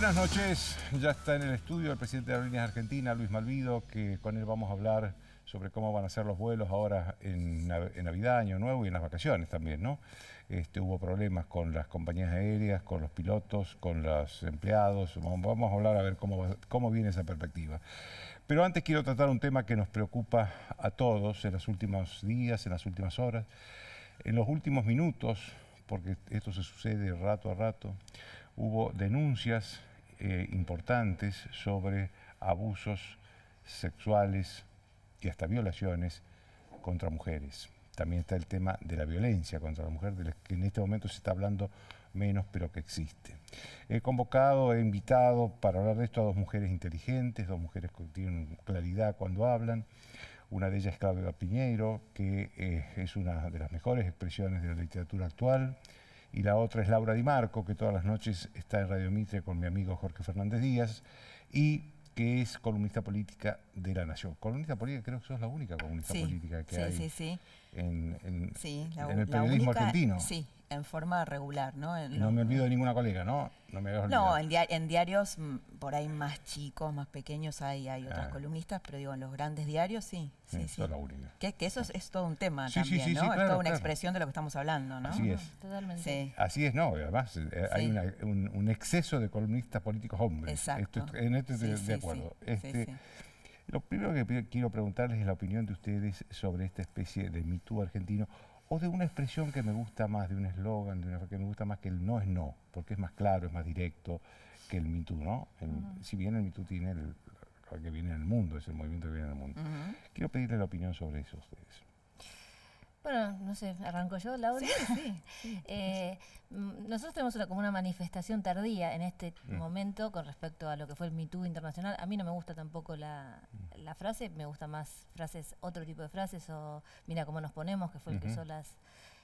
Buenas noches, ya está en el estudio el presidente de Aerolíneas Argentina, Luis Malvido, que con él vamos a hablar sobre cómo van a ser los vuelos ahora en, Navidad, Año Nuevo y en las vacaciones también, ¿no? Este, hubo problemas con las compañías aéreas, con los pilotos, con los empleados. Vamos a hablar a ver cómo, cómo viene esa perspectiva. Pero antes quiero tratar un tema que nos preocupa a todos en los últimos días, en las últimas horas, en los últimos minutos, porque esto se sucede rato a rato. Hubo denuncias eh, importantes sobre abusos sexuales y hasta violaciones contra mujeres. También está el tema de la violencia contra la mujer, de que en este momento se está hablando menos, pero que existe. He convocado, he invitado para hablar de esto a dos mujeres inteligentes, dos mujeres que tienen claridad cuando hablan. Una de ellas es Claudia Piñeiro, que eh, es una de las mejores expresiones de la literatura actual y la otra es Laura Di Marco, que todas las noches está en Radio Mitre con mi amigo Jorge Fernández Díaz, y que es columnista política de la Nación. Columnista política, creo que sos la única columnista política que hay en, el periodismo argentino en forma regular, ¿no? no me olvido de ninguna colega, ¿no? No, me no en, diarios mm, por ahí más chicos, más pequeños, hay, hay otras columnistas, pero digo, en los grandes diarios sí. sí, sí, que, eso es, todo un tema también, ¿no? es toda una expresión de lo que estamos hablando, ¿no? Así es. Totalmente. Así es, no, además eh, eh, hay un, exceso de columnistas políticos hombres. Exacto. en esto estoy de acuerdo. Este, lo primero que quiero preguntarles es la opinión de ustedes sobre esta especie de mito argentino o de una expresión que me gusta más, de un eslogan, de una que me gusta más que el no es no, porque es más claro, es más directo que el Me ¿no? Si bien el Me tiene que viene en el mundo, es el movimiento que viene en el mundo. Quiero pedirle la opinión sobre eso a ustedes. Bueno, no sé, arranco yo, Laura. Sí, sí, eh, mm, nosotros tenemos como una manifestación tardía en este mm. momento con respecto a lo que fue el Me Too internacional. A mí no me gusta tampoco la, mm. la frase, me gusta más frases, otro tipo de frases, o mira cómo nos ponemos, que fue el que son las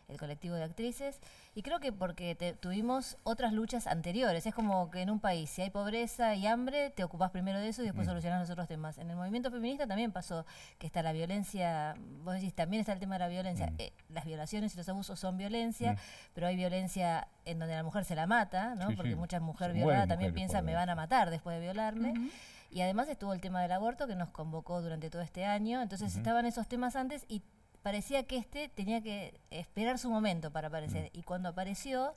el colectivo de actrices, y creo que porque tuvimos otras luchas anteriores. Es como que en un país, si hay pobreza y hambre, te ocupás primero de eso y después mm. solucionás los otros temas. En el movimiento feminista también pasó que está la violencia, vos decís, también está el tema de la violencia. Mm. Eh, las violaciones y los abusos son violencia, mm. pero hay violencia en donde la mujer se la mata, porque muchas mujeres violadas también piensan, me van a matar después de violarme. Y además estuvo el tema del aborto que nos convocó durante todo este año. Entonces estaban esos temas antes y parecía que este tenía que esperar su momento para aparecer. Mm. Y cuando apareció,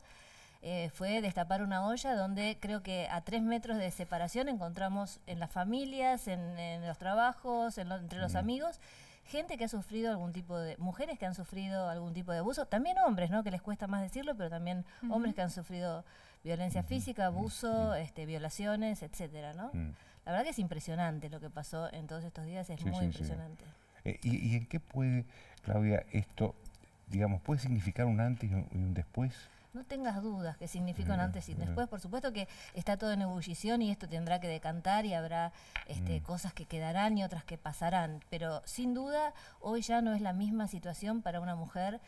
eh, fue destapar una olla donde creo que a tres metros de separación encontramos en las familias, en, los trabajos, entre los mm. amigos, gente que ha sufrido algún tipo de, mujeres que han sufrido algún tipo de abuso, también hombres, ¿no? Que les cuesta más decirlo, pero también hombres que han sufrido violencia física, mm. abuso, este, violaciones, etcétera, ¿no? La verdad que es impresionante lo que pasó en todos estos días, es muy impresionante. Eh, y, en qué puede, Claudia, esto, digamos, puede significar un antes y un después? No tengas dudas que significa un antes y un después. Por supuesto que está todo en ebullición y esto tendrá que decantar y habrá este, mm. cosas que quedarán y otras que pasarán. Pero sin duda, hoy ya no es la misma situación para una mujer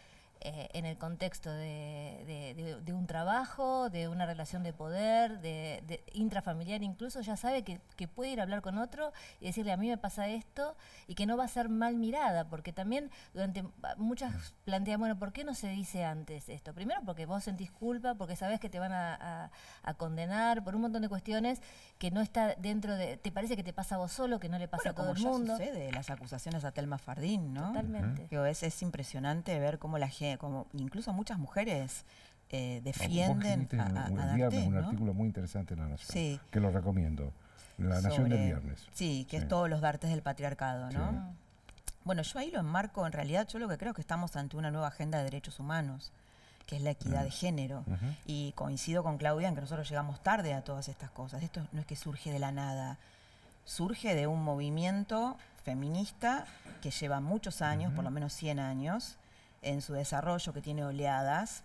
eh, en el contexto de, un trabajo, de una relación de poder, de, intrafamiliar incluso, ya sabe que, puede ir a hablar con otro y decirle a mí me pasa esto y que no va a ser mal mirada, porque también durante ah, muchas plantean, bueno, ¿por qué no se dice antes esto? Primero porque vos sentís culpa, porque sabes que te van a, condenar por un montón de cuestiones que no está dentro de, te parece que te pasa a vos solo, que no le pasa a todo el mundo. de las acusaciones a Telma Fardín, ¿no? Totalmente. es, es impresionante ver cómo la gente como incluso muchas mujeres eh, defienden a, un artículo muy interesante en La Nación, que lo recomiendo. La Nación del Viernes. Sí, que es todos los dartes del patriarcado, Bueno, yo ahí lo enmarco, en realidad yo lo que creo es que estamos ante una nueva agenda de derechos humanos que es la equidad ah. de género. Y coincido con Claudia en que nosotros llegamos tarde a todas estas cosas. Esto no es que surge de la nada, surge de un movimiento feminista que lleva muchos años, por lo menos 100 años, en su desarrollo que tiene oleadas.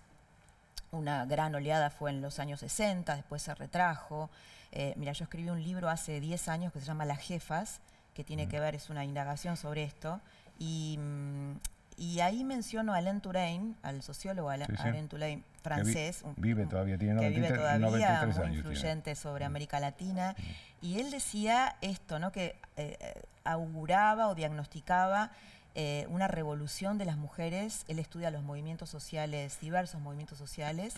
Una gran oleada fue en los años 60, después se retrajo. Eh, mira, yo escribí un libro hace 10 años que se llama Las Jefas, que tiene mm. que ver, es una indagación sobre esto. Y, mm, ahí menciono a Alain Touraine, al sociólogo Alain, Touraine francés. Que vive todavía, tiene 93, que vive todavía, muy influyente sobre mm. América Latina. Y él decía esto, ¿no? que eh, eh, auguraba o diagnosticaba eh, una revolución de las mujeres. Él estudia los movimientos sociales, diversos movimientos sociales,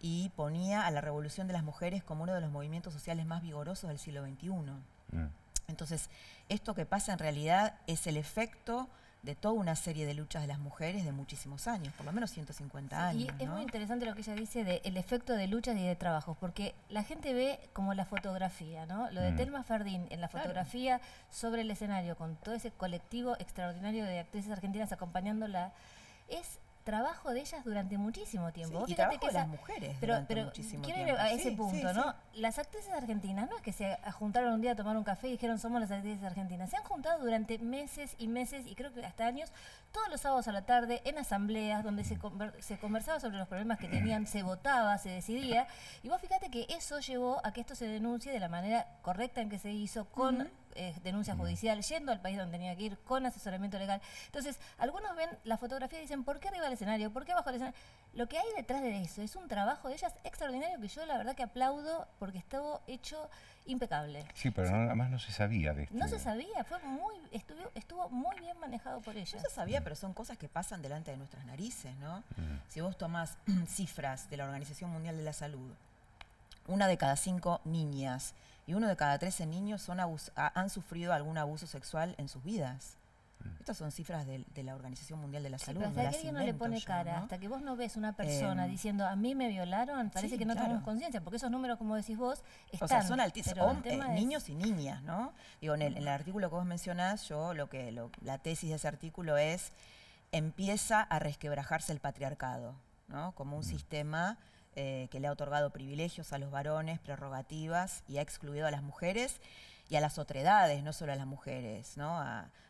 y ponía a la revolución de las mujeres como uno de los movimientos sociales más vigorosos del siglo XXI. Mm. Entonces, esto que pasa en realidad es el efecto de toda una serie de luchas de las mujeres de muchísimos años, por lo menos 150 años. Y es muy interesante lo que ella dice del efecto de luchas y de trabajos, porque la gente ve como la fotografía, ¿no? Lo de mm. Telma Fardín en la fotografía sobre el escenario, con todo ese colectivo extraordinario de actrices argentinas acompañándola, es trabajo de ellas durante muchísimo tiempo. Fíjate que las mujeres pero, pero muchísimo a ese punto, ¿no? Las actrices argentinas no es que se juntaron un día a tomar un café y dijeron somos las actrices argentinas. Se han juntado durante meses y meses y creo que hasta años, todos los sábados a la tarde en asambleas donde se, conversaba sobre los problemas que tenían, se votaba, se decidía. Y vos fíjate que eso llevó a que esto se denuncie de la manera correcta en que se hizo, con eh, denuncia judicial, yendo al país donde tenía que ir, con asesoramiento legal. Entonces, algunos ven la fotografía y dicen, ¿por qué arriba del escenario? ¿Por qué abajo del escenario? Lo que hay detrás de eso es un trabajo de ellas extraordinario que yo la verdad que aplaudo porque estuvo hecho impecable. Sí, pero nada más no se sabía de esto. No este se sabía, fue muy, estuvo, estuvo muy bien manejado por ellas. No se sabía, mm. pero son cosas que pasan delante de nuestras narices, ¿no? Mm. Si vos tomás cifras de la Organización Mundial de la Salud, una de cada cinco niñas y uno de cada trece niños son han sufrido algún abuso sexual en sus vidas. Mm. Estas son cifras de, la Organización Mundial de la Salud. hasta que no le pone cara, hasta que vos no ves una persona em, diciendo a mí me violaron, parece que no tenemos conciencia, porque esos números, como decís vos, están. O sea, son altísimos. Eh, niños y niñas, ¿no? Digo, en el, artículo que vos mencionás, yo lo que la tesis de ese artículo es empieza a resquebrajarse el patriarcado, ¿no? Como un mm. sistema eh, que le ha otorgado privilegios a los varones, prerrogativas, y ha excluido a las mujeres y a las otredades, no solo a las mujeres, ¿no?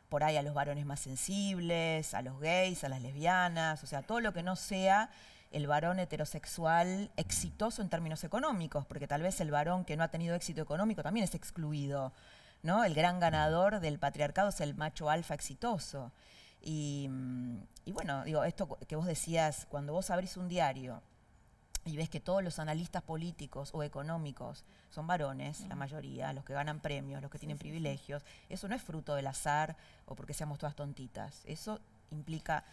por ahí a los varones más sensibles, a los gays, a las lesbianas, o sea, todo lo que no sea el varón heterosexual exitoso en términos económicos, porque tal vez el varón que no ha tenido éxito económico también es excluido, ¿no? El gran ganador del patriarcado es el macho alfa exitoso. Y, y bueno, digo, esto que vos decías, cuando vos abrís un diario y ves que todos los analistas políticos o económicos son varones, la mm. mayoría, los que ganan premios, los que tienen privilegios, eso no es fruto del azar o porque seamos todas tontitas. Eso implica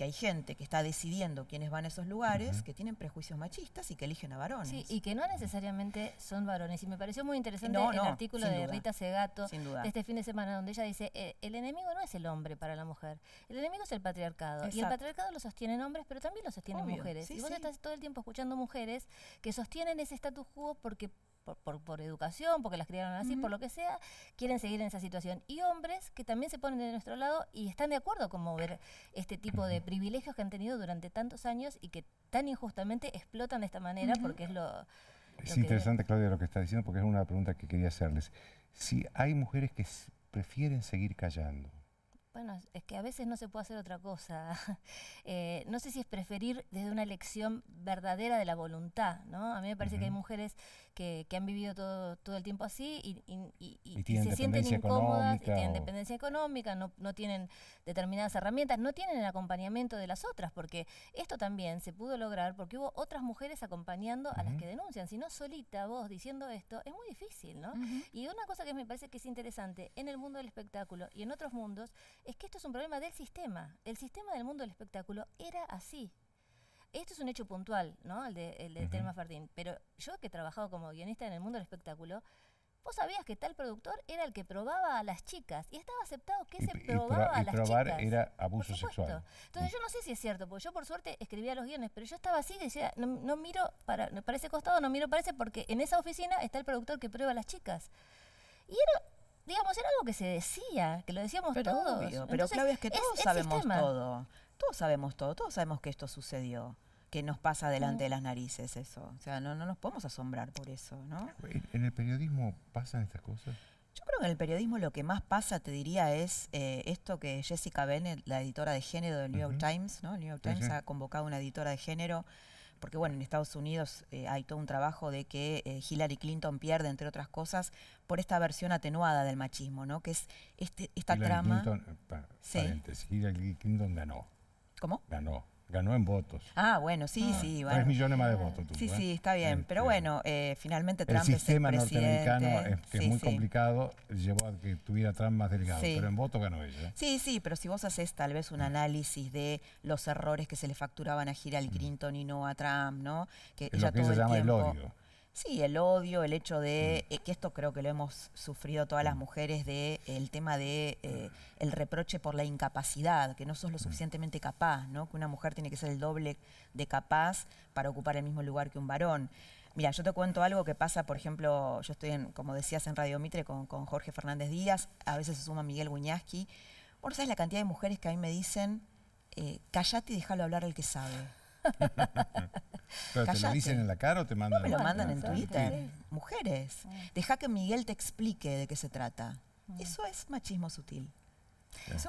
que hay gente que está decidiendo quiénes van a esos lugares, que tienen prejuicios machistas y que eligen a varones. Sí, y que no necesariamente son varones. Y me pareció muy interesante el artículo de Rita Segato de este fin de semana, donde ella dice, eh, el enemigo no es el hombre para la mujer, el enemigo es el patriarcado. Y el patriarcado lo sostienen hombres, pero también lo sostienen mujeres. y vos estás todo el tiempo escuchando mujeres que sostienen ese status quo porque por, educación, porque las criaron así, por lo que sea, quieren seguir en esa situación. Y hombres que también se ponen de nuestro lado y están de acuerdo con mover este tipo de privilegios que han tenido durante tantos años y que tan injustamente explotan de esta manera, porque es lo... es interesante, Claudia, lo que estás diciendo, porque es una pregunta que quería hacerles. Si hay mujeres que prefieren seguir callando, bueno, es que a veces no se puede hacer otra cosa. Eh, no sé si es preferir desde una elección verdadera de la voluntad, ¿no? A mí me parece que hay mujeres que, han vivido todo, todo el tiempo así y, se sienten incómodas, y tienen dependencia económica, no, tienen determinadas herramientas, no tienen el acompañamiento de las otras, porque esto también se pudo lograr porque hubo otras mujeres acompañando a las que denuncian, si no solita vos diciendo esto, es muy difícil, ¿no? Y una cosa que me parece que es interesante en el mundo del espectáculo y en otros mundos es que esto es un problema del sistema. El sistema del mundo del espectáculo era así, esto es un hecho puntual, ¿no? El de, el de Fardín. Pero yo que he trabajado como guionista en el mundo del espectáculo, vos sabías que tal productor era el que probaba a las chicas y estaba aceptado que se probaba a las probar era abuso sexual. Entonces mm. yo no sé si es cierto, porque yo por suerte escribía los guiones, pero yo estaba así que decía, no, miro para, para, ese costado, no miro para ese, porque en esa oficina está el productor que prueba a las chicas. Y era, digamos, era algo que se decía, que lo decíamos pero todos. pero claro es que todos sabemos todo todos sabemos todo, todos sabemos que esto sucedió que nos pasa delante de las narices eso. O sea, no, nos podemos asombrar por eso, ¿no? Eh, ¿En el periodismo pasan estas cosas? Yo creo que en el periodismo lo que más pasa, te diría, es eh, esto que Jessica Bennett, la editora de género del New York Times, ¿no? El New York Times ha convocado una editora de género, porque bueno, en Estados Unidos eh, hay todo un trabajo de que Hillary Clinton pierde, entre otras cosas, por esta versión atenuada del machismo, ¿no? Que es este, esta trama. Hillary Clinton ganó. ¿Cómo? Ganó. Ganó en votos. Ah, bueno, sí, ah, sí. Bueno. Tres millones más de votos. Tú, sí, sí, ¿eh? está bien. Pero este, bueno, eh, finalmente Trump El sistema norteamericano, que es muy complicado, llevó a que tuviera Trump más delgado, pero en votos ganó ella. Sí, sí, pero si vos haces tal vez un mm. análisis de los errores que se le facturaban a Hillary mm. Clinton y no a Trump, ¿no? Que es ella lo que se llama el odio. Sí, el odio, el hecho de, eh, que esto creo que lo hemos sufrido todas las mm. mujeres, de el tema de eh, el reproche por la incapacidad, que no sos lo mm. suficientemente capaz, ¿no? Que una mujer tiene que ser el doble de capaz para ocupar el mismo lugar que un varón. Mira, yo te cuento algo que pasa, por ejemplo, yo estoy, en, como decías, en Radio Mitre con, Jorge Fernández Díaz, a veces se suma Miguel Guñaski. Bueno, ¿sabes la cantidad de mujeres que a mí me dicen, eh, callate y déjalo hablar el que sabe? te lo dicen en la cara o te mandan? me lo mandan en Twitter. Mujeres, deja que Miguel te explique de qué se trata. Mm. Eso es machismo sutil.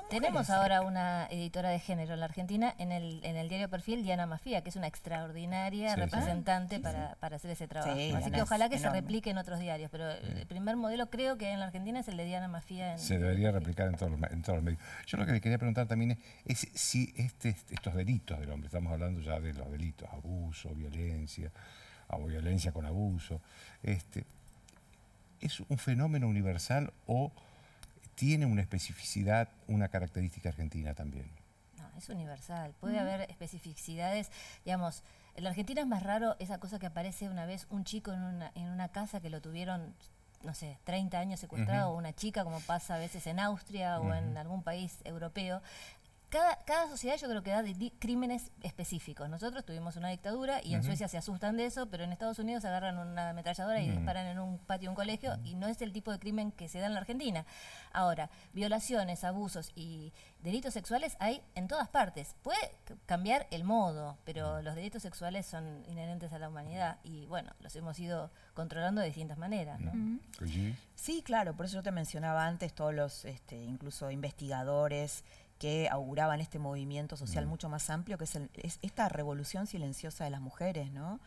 Tenemos ahora una editora de género en la Argentina, en el, diario Perfil, Diana Mafía, que es una extraordinaria representante ah, Para, hacer ese trabajo. Así que ojalá que se replique en otros diarios, pero el primer modelo creo que en la Argentina es el de Diana Mafía. En, se debería replicar en todos, los, medios. Yo lo que le quería preguntar también es, si este, este, estos delitos del hombre, estamos hablando ya de los delitos, abuso, violencia, o ah, violencia con abuso, este, ¿es un fenómeno universal o tiene una especificidad, una característica argentina también. No, es universal. Puede haber especificidades, digamos, en la Argentina es más raro esa cosa que aparece una vez un chico en una, en una casa que lo tuvieron, no sé, 30 años secuestrado, o una chica, como pasa a veces en Austria o en algún país europeo cada, sociedad yo creo que da crímenes específicos. Nosotros tuvimos una dictadura y en Suecia se asustan de eso, pero en Estados Unidos agarran una ametralladora y mm. disparan en un patio de un colegio y no es el tipo de crimen que se da en la Argentina. Ahora, violaciones, abusos y delitos sexuales hay en todas partes. Puede cambiar el modo, pero mm. los delitos sexuales son inherentes a la humanidad y bueno, los hemos ido controlando de distintas maneras. Sí, claro, por eso yo te mencionaba antes todos los este, incluso investigadores que auguraban este movimiento social mm. mucho más amplio, que es, esta revolución silenciosa de las mujeres, ¿no?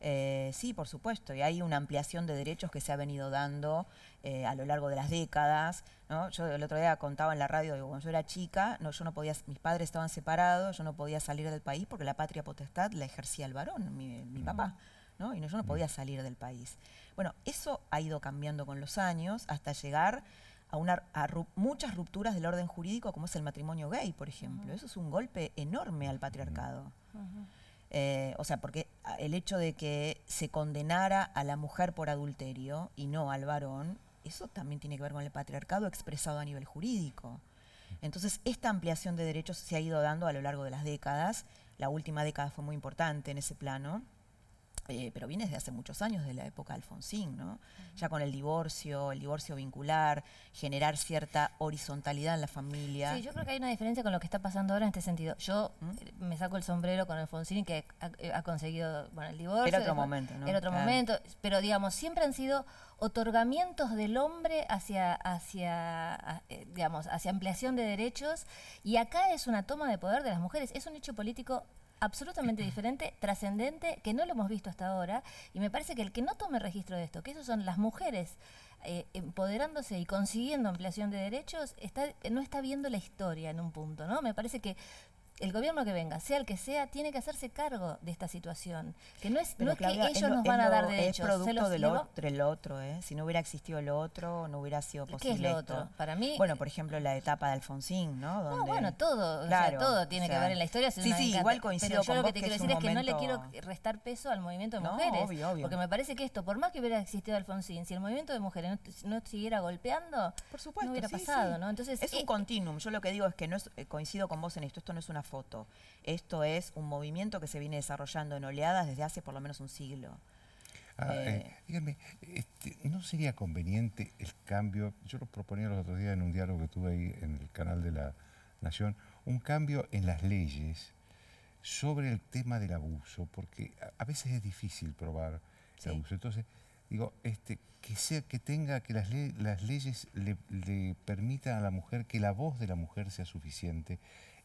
Eh, sí, por supuesto, y hay una ampliación de derechos que se ha venido dando eh, a lo largo de las décadas. Yo el otro día contaba en la radio, digo, cuando yo era chica, yo no podía, mis padres estaban separados, yo no podía salir del país porque la patria potestad la ejercía el varón, mi, mm. papá. Y no, yo no podía mm. salir del país. Bueno, eso ha ido cambiando con los años hasta llegar a, una, muchas rupturas del orden jurídico, como es el matrimonio gay, por ejemplo. Mm. Eso es un golpe enorme al mm. patriarcado. Eh, o sea, porque el hecho de que se condenara a la mujer por adulterio y no al varón, eso también tiene que ver con el patriarcado expresado a nivel jurídico. Entonces, esta ampliación de derechos se ha ido dando a lo largo de las décadas. La última década fue muy importante en ese plano. Eh, pero viene desde hace muchos años, de la época de Alfonsín, ¿no? Ya con el divorcio, el divorcio vincular, generar cierta horizontalidad en la familia. Sí, yo creo que hay una diferencia con lo que está pasando ahora en este sentido. Yo ¿Mm? eh, me saco el sombrero con Alfonsín, que ha, eh, conseguido, el divorcio. Era otro momento, ¿no? Era otro momento, pero digamos, siempre han sido otorgamientos del hombre hacia, hacia, digamos, hacia ampliación de derechos, y acá es una toma de poder de las mujeres, es un hecho político absolutamente diferente, trascendente, que no lo hemos visto hasta ahora. Y me parece que el que no tome registro de esto, que eso son las mujeres eh, empoderándose y consiguiendo ampliación de derechos, está, no está viendo la historia en un punto, ¿no? Me parece que el gobierno que venga, sea el que sea, tiene que hacerse cargo de esta situación. Que no es, que ellos nos van a dar derechos. Es producto del otro, el otro ¿eh? Si no hubiera existido el otro, no hubiera sido posible. ¿Qué es lo otro? Para mí. Bueno, eh, por ejemplo, la etapa de Alfonsín, ¿no? no, bueno, todo. Claro, todo tiene que ver en la historia. Sí, sí, igual coincido Pero lo que te quiero decir es, que no le quiero restar peso al movimiento de mujeres. Obvio, obvio. Porque me parece que esto, por más que hubiera existido Alfonsín, si el movimiento de mujeres no, siguiera golpeando, por supuesto, no hubiera pasado, ¿no? Entonces, es un eh, continuum. Yo lo que digo es que no coincido con vos en esto. Esto no es una foto. Esto es un movimiento que se viene desarrollando en oleadas desde hace por lo menos un siglo. Ah, eh, eh, este, ¿no sería conveniente el cambio? Yo lo proponía los otros días en un diálogo que tuve ahí en el canal de la Nación, un cambio en las leyes sobre el tema del abuso, porque a, veces es difícil probar el abuso. Entonces, digo, este, que sea que tenga, que las, leyes le, le, permitan a la mujer, que la voz de la mujer sea suficiente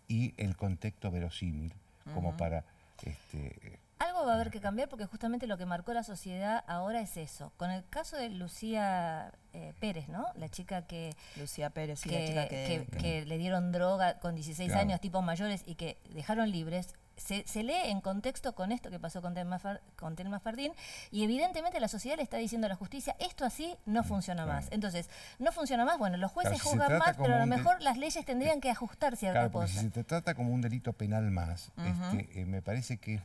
y el contexto verosímil, como para... Este, eh, algo va a haber que cambiar porque justamente lo que marcó la sociedad ahora es eso. Con el caso de Lucía eh, Pérez, ¿no? La chica que... Lucía Pérez, que, le dieron droga con 16 años, tipos mayores, y que dejaron libres, se, lee en contexto con esto que pasó con Telma, con Fardín y evidentemente la sociedad le está diciendo a la justicia, esto así no mm, funciona más. Entonces, no funciona más, bueno, los jueces juzgan más, pero a lo mejor las leyes tendrían eh, que ajustarse a claro, Si se trata como un delito penal más, este, eh, me parece que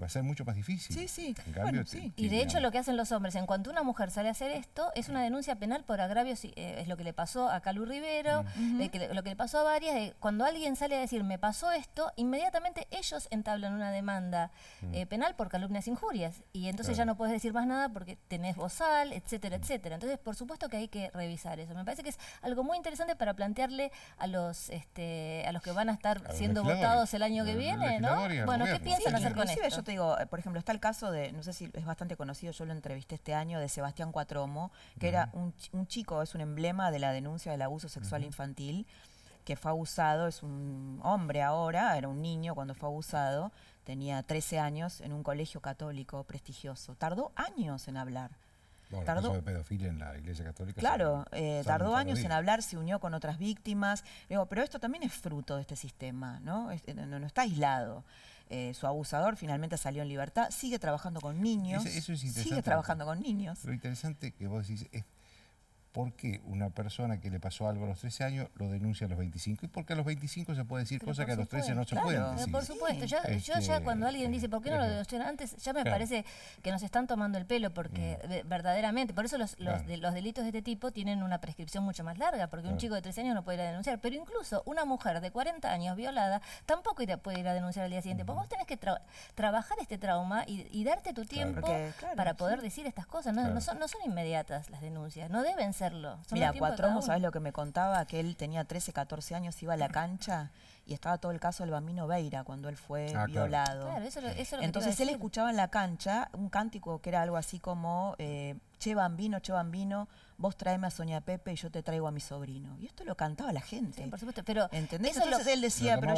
va a ser mucho más difícil. Sí, sí. Y de hecho lo que hacen los hombres, en cuanto una mujer sale a hacer esto, es una denuncia penal por agravios, eh, es lo que le pasó a Calu Rivero, mm. lo que le pasó a varias, cuando alguien sale a decir me pasó esto, inmediatamente ellos entablan una demanda mm. eh, penal por calumnias e injurias. Y entonces ya no puedes decir más nada porque tenés bozal, etcétera, mm. etcétera. Entonces, por supuesto que hay que revisar eso. Me parece que es algo muy interesante para plantearle a los este, a los que van a estar siendo votados el año que viene, ¿no? Bueno, ¿qué piensan hacer con eso? yo te digo, eh, por ejemplo, está el caso de, no sé si es bastante conocido, yo lo entrevisté este año, de Sebastián Cuatromo, que era un, chico, es un emblema de la denuncia del abuso sexual infantil, que fue abusado, es un hombre ahora, era un niño cuando fue abusado, tenía 13 años en un colegio católico prestigioso. Tardó años en hablar. Bueno, tardó, de pedofilia en la Iglesia Católica. Claro, eh, tardó años en hablar, se unió con otras víctimas. pero esto también es fruto de este sistema, no, eh, no, está aislado. Eh, su abusador finalmente salió en libertad, sigue trabajando con niños. Eso, es interesante. Sigue trabajando con niños. Lo interesante que vos decís es ¿Por qué una persona que le pasó algo a los 13 años lo denuncia a los 25? Y porque a los 25 se puede decir cosas que a los 13 no se pueden decir. Por supuesto, yo, ya este, cuando alguien dice, ¿por qué no lo eh, denunciaron antes? Ya me parece que nos están tomando el pelo, porque mm. verdaderamente, por eso los, delitos de este tipo tienen una prescripción mucho más larga, porque un chico de 13 años no puede ir a denunciar. Pero incluso una mujer de 40 años violada tampoco puede ir a denunciar al día siguiente. vos tenés que trabajar este trauma y, darte tu tiempo para poder decir estas cosas. No, son, no son inmediatas las denuncias, no deben ser hacerlo. Mira, Cuatromo, ¿sabes lo que me contaba? Que él tenía 13, 14 años, iba a la cancha y estaba todo el caso del bambino Veira cuando él fue violado. Entonces él escuchaba en la cancha un cántico que era algo así como... Eh, che bambino, che bambino, vos traeme a Soña Pepe y yo te traigo a mi sobrino. Y esto lo cantaba la gente. por supuesto, pero... ¿Entendés? Entonces él decía, pero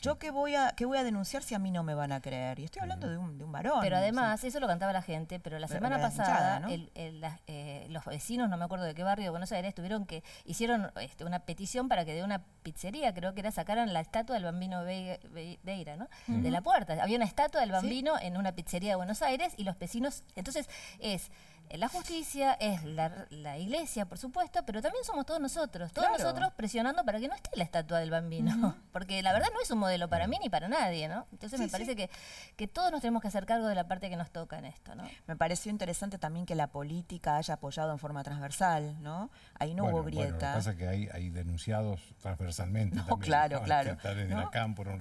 yo, qué, voy a, qué voy a denunciar si a mí no me van a creer. Y estoy hablando de un, de un varón. Pero además, eso lo cantaba la gente, pero la semana pasada eh, los vecinos, no me acuerdo de qué barrio de Buenos Aires, tuvieron que, hicieron este, una petición para que de una pizzería, creo que era, sacaran la estatua del bambino Veira, ¿no? De la puerta. Había una estatua del bambino en una pizzería de Buenos Aires y los vecinos... Entonces, es... Eh, la justicia, es la, iglesia, por supuesto, pero también somos todos nosotros, todos nosotros presionando para que no esté la estatua del bambino, porque la verdad no es un modelo para mí ni para nadie, ¿no? Entonces me parece que, que todos nos tenemos que hacer cargo de la parte que nos toca en esto, ¿no? Me pareció interesante también que la política haya apoyado en forma transversal, ¿no? Ahí no hubo grieta. Bueno, lo que pasa es que hay, denunciados transversalmente. claro, claro. Desde un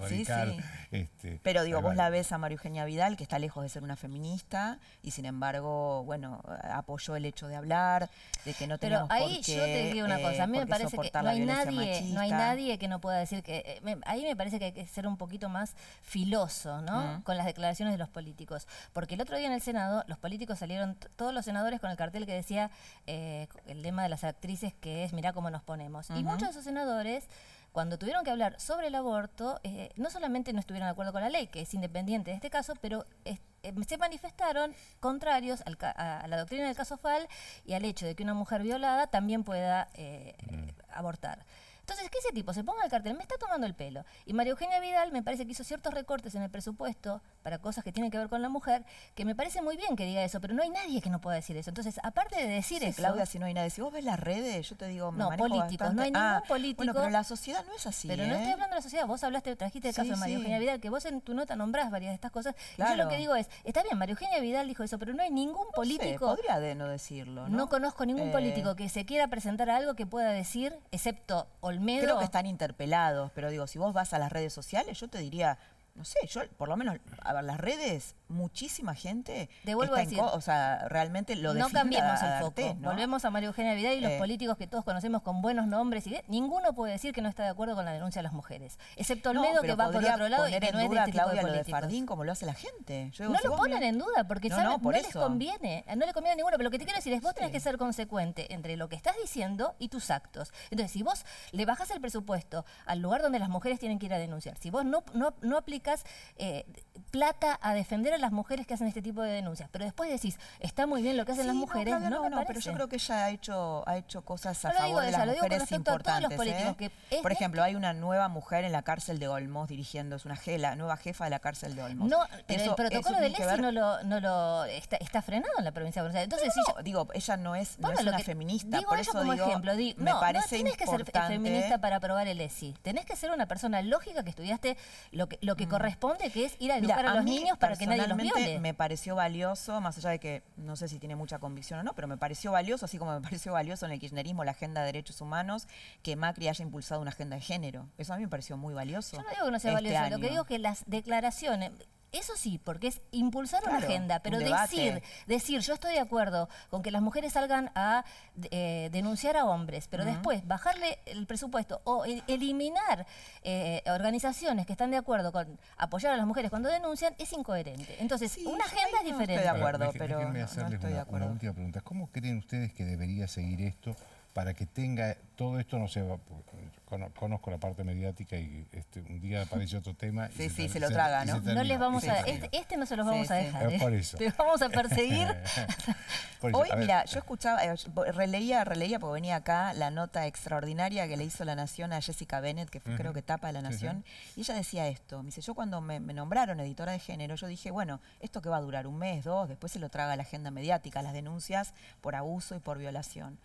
radical. Este, pero digo, vos la ves a María Eugenia Vidal, que está lejos de ser una feminista, y sin embargo, bueno, apoyó el hecho de hablar, de que no tenemos Pero ahí yo te digo una eh, cosa, a mí me parece que no hay nadie, no hay nadie que no pueda decir que eh, ahí me parece que hay que ser un poquito más filoso, ¿no? Mm. Con las declaraciones de los políticos, porque el otro día en el Senado los políticos salieron todos los senadores con el cartel que decía eh, el lema de las actrices que es mirá cómo nos ponemos. Y muchos de esos senadores cuando tuvieron que hablar sobre el aborto, no solamente no estuvieron de acuerdo con la ley, que es independiente de este caso, pero eh, se manifestaron contrarios a la doctrina del caso FAL y al hecho de que una mujer violada también pueda eh, mm. abortar. Entonces, que ese tipo se ponga el cartel, me está tomando el pelo. Y María Eugenia Vidal me parece que hizo ciertos recortes en el presupuesto para cosas que tienen que ver con la mujer, que me parece muy bien que diga eso, pero no hay nadie que no pueda decir eso. Entonces, aparte de decir eso... Claudia, si no hay nadie, si vos ves las redes, yo te digo, me no, políticos, no hay ah, ningún político. pero la sociedad no es así. Pero no estoy ¿eh? hablando de la sociedad, vos hablaste, trajiste el caso de María Eugenia Vidal, que vos en tu nota nombrás varias de estas cosas. Y yo lo que digo es, está bien, María Eugenia Vidal dijo eso, pero no hay ningún político. Sé, podría de no decirlo, ¿no? conozco ningún eh. político que se quiera presentar algo que pueda decir, excepto Creo que están interpelados, pero digo, si vos vas a las redes sociales, yo te diría, no sé, yo por lo menos, a ver, las redes, muchísima gente Devuelvo a decir, o sea, realmente lo No cambiemos el foco, volvemos a María Eugenia Vidal y los eh. políticos que todos conocemos con buenos nombres, y ninguno puede decir que no está de acuerdo con la denuncia de las mujeres, excepto el no, que va por otro lado y que no es de este tipo de, lo como lo hace la gente. no lo ponen en duda porque no, no les conviene, no le conviene a ninguno, pero lo que te quiero decir es vos tenés que ser consecuente entre lo que estás diciendo y tus actos. Entonces, si vos le bajás el presupuesto al lugar donde las mujeres tienen que ir a denunciar, si vos no, no, no eh, plata a defender a las mujeres que hacen este tipo de denuncias. Pero después decís, está muy bien lo que hacen las mujeres, no, no, no pero yo creo que ella ha hecho, ha hecho cosas a favor de, las mujeres importantes. ¿eh? Por ejemplo, hay una nueva mujer en la cárcel de Olmos dirigiendo, es una nueva jefa de la cárcel de Olmos. No, pero el protocolo del ESI no lo, está, frenado en la provincia de Buenos Aires. Entonces, digo, ella no es, una feminista, por eso como ejemplo, me parece importante. tienes que ser feminista para aprobar el ESI. Tenés que ser una persona lógica que estudiaste lo que, lo mm corresponde, que es ir a educar a, los niños para que nadie los viole. me pareció valioso, más allá de que no sé si tiene mucha convicción o no, pero me pareció valioso, así como me pareció valioso en el kirchnerismo la agenda de derechos humanos, que Macri haya impulsado una agenda de género. Eso a mí me pareció muy valioso. Yo no digo que no sea este valioso, lo que digo es que las declaraciones, eso sí, porque es impulsar una agenda, pero decir, decir, yo estoy de acuerdo con que las mujeres salgan a eh, denunciar a hombres, pero después bajarle el presupuesto o eliminar eh, organizaciones que están de acuerdo con apoyar a las mujeres cuando denuncian es incoherente. Entonces, una agenda es diferente. estoy de acuerdo, pero, Una última pregunta. ¿Cómo creen ustedes que debería seguir esto? para que tenga todo esto no se va conozco la parte mediática y este, un día aparece otro tema sí sí se, lo traga no no les vamos a este, este, no se los vamos a dejar ¿eh? te vamos a perseguir hoy mira yo escuchaba eh, releía releía porque venía acá la nota extraordinaria que le hizo la Nación a Jessica Bennett que creo que tapa de la Nación y ella decía esto me dice yo cuando me, me nombraron editora de género yo dije bueno esto que va a durar un mes dos después se lo traga la agenda mediática las denuncias por abuso y por violación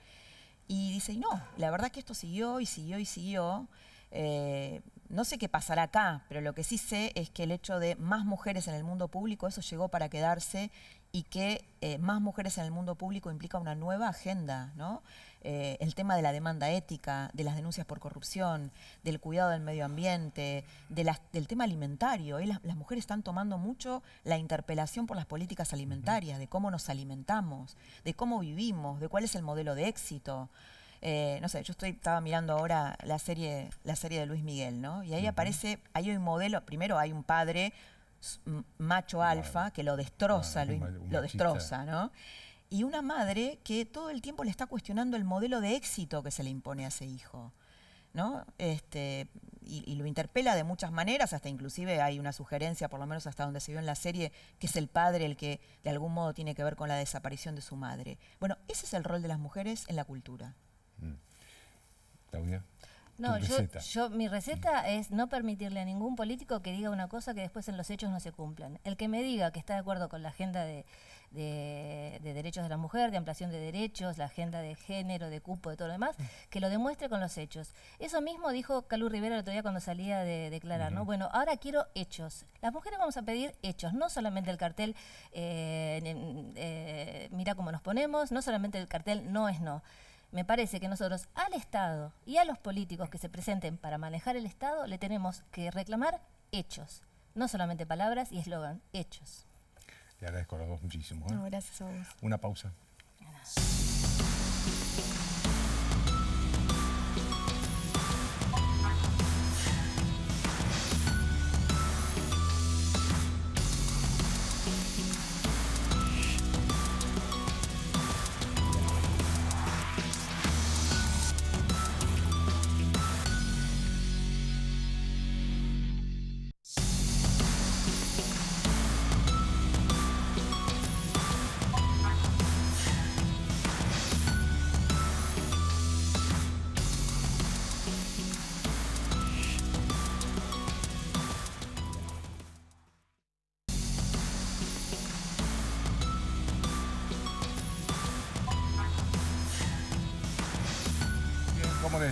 y dice, no, la verdad que esto siguió y siguió y siguió. Eh, no sé qué pasará acá, pero lo que sí sé es que el hecho de más mujeres en el mundo público, eso llegó para quedarse y que eh, más mujeres en el mundo público implica una nueva agenda, ¿no? Eh, el tema de la demanda ética, de las denuncias por corrupción, del cuidado del medio ambiente, del tema alimentario. las, mujeres están tomando mucho la interpelación por las políticas alimentarias, de cómo nos alimentamos, de cómo vivimos, de cuál es el modelo de éxito. Eh, no sé, yo estoy, estaba mirando ahora la serie, la serie de Luis Miguel, ¿no? Y ahí aparece, hay un modelo, primero hay un padre macho alfa que lo destroza, lo destroza, ¿no? y una madre que todo el tiempo le está cuestionando el modelo de éxito que se le impone a ese hijo. ¿no? Este, y, lo interpela de muchas maneras, hasta inclusive hay una sugerencia, por lo menos hasta donde se vio en la serie, que es el padre el que de algún modo tiene que ver con la desaparición de su madre. Bueno, ese es el rol de las mujeres en la cultura. Mm. Claudia. No, yo, mi receta mm. es no permitirle a ningún político que diga una cosa que después en los hechos no se cumplan. El que me diga que está de acuerdo con la agenda de, de, derechos de la mujer, de ampliación de derechos, la agenda de género, de cupo, de todo lo demás, que lo demuestre con los hechos. Eso mismo dijo Calú Rivera el otro día cuando salía de declarar, ¿no? Bueno, ahora quiero hechos. Las mujeres vamos a pedir hechos, no solamente el cartel eh, eh, mira cómo nos ponemos, no solamente el cartel no es no me parece que nosotros al Estado y a los políticos que se presenten para manejar el Estado le tenemos que reclamar hechos, no solamente palabras y eslogan, hechos. Te agradezco a los dos muchísimo. ¿eh? gracias a vos. Una pausa.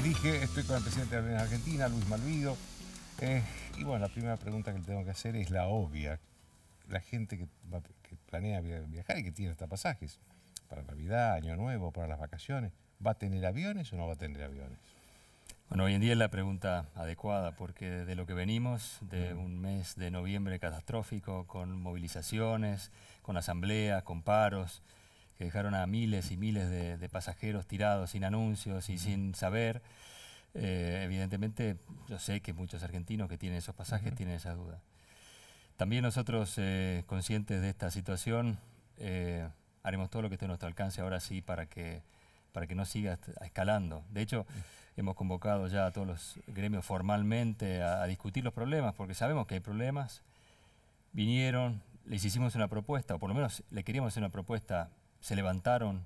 les dije, estoy con el presidente de Argentina, Luis Malvido. Eh, y bueno, la primera pregunta que le tengo que hacer es la obvia. La gente que, que planea viajar y que tiene hasta pasajes para Navidad, Año Nuevo, para las vacaciones, ¿va a tener aviones o no va a tener aviones? Bueno, hoy en día es la pregunta adecuada porque de lo que venimos, de un mes de noviembre catastrófico, con movilizaciones, con asambleas, con paros, que dejaron a miles y miles de, pasajeros tirados sin anuncios y sin saber. Eh, evidentemente, yo sé que muchos argentinos que tienen esos pasajes tienen esa duda. También nosotros, eh, conscientes de esta situación, eh, haremos todo lo que esté a nuestro alcance ahora sí para que, para que no siga escalando. De hecho, hemos convocado ya a todos los gremios formalmente a discutir los problemas, porque sabemos que hay problemas. Vinieron, les hicimos una propuesta, o por lo menos le queríamos hacer una propuesta se levantaron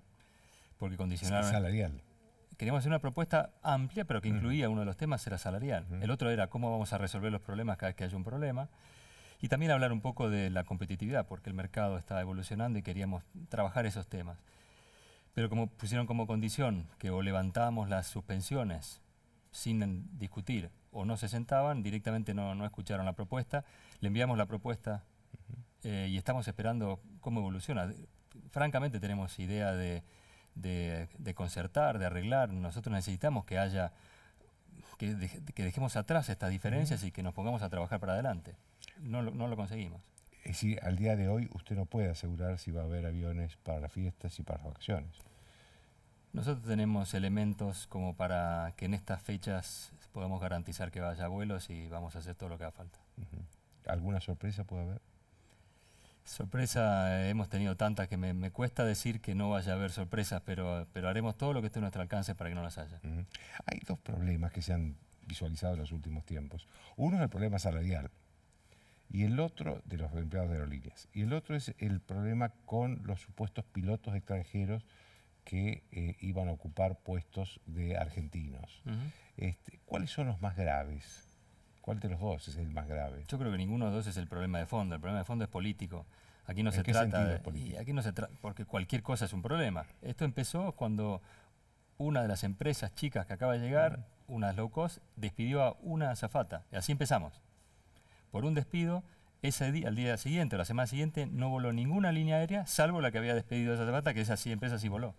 porque condicionaron... salarial. Queríamos hacer una propuesta amplia, pero que incluía uno de los temas, era salarial. El otro era cómo vamos a resolver los problemas cada vez que haya un problema. Y también hablar un poco de la competitividad, porque el mercado está evolucionando y queríamos trabajar esos temas. Pero como pusieron como condición que o levantábamos las suspensiones sin discutir o no se sentaban, directamente no, no escucharon la propuesta, le enviamos la propuesta eh, y estamos esperando cómo evoluciona francamente tenemos idea de, concertar, de arreglar. Nosotros necesitamos que haya, que, dejemos atrás estas diferencias y que nos pongamos a trabajar para adelante. No lo, conseguimos. Es decir, al día de hoy usted no puede asegurar si va a haber aviones para las fiestas y para las vacaciones. Nosotros tenemos elementos como para que en estas fechas podamos garantizar que vaya vuelos y vamos a hacer todo lo que haga falta. ¿Alguna sorpresa puede haber? Sorpresa, eh, hemos tenido tantas que me, cuesta decir que no vaya a haber sorpresas, pero, pero haremos todo lo que esté a nuestro alcance para que no las haya. Hay dos problemas que se han visualizado en los últimos tiempos. Uno es el problema salarial y el otro de los empleados de aerolíneas. Y el otro es el problema con los supuestos pilotos extranjeros que eh, iban a ocupar puestos de argentinos. Este, ¿Cuáles son los más graves? ¿Cuál de los dos es el más grave? Yo creo que ninguno de los dos es el problema de fondo. El problema de fondo es político. Aquí no se trata. De, político? aquí no se Porque cualquier cosa es un problema. Esto empezó cuando una de las empresas chicas que acaba de llegar, unas una low cost, despidió a una azafata. Y así empezamos. Por un despido, ese día, al día siguiente o la semana siguiente, no voló ninguna línea aérea, salvo la que había despedido a esa azafata, que esa sí, empresa sí voló.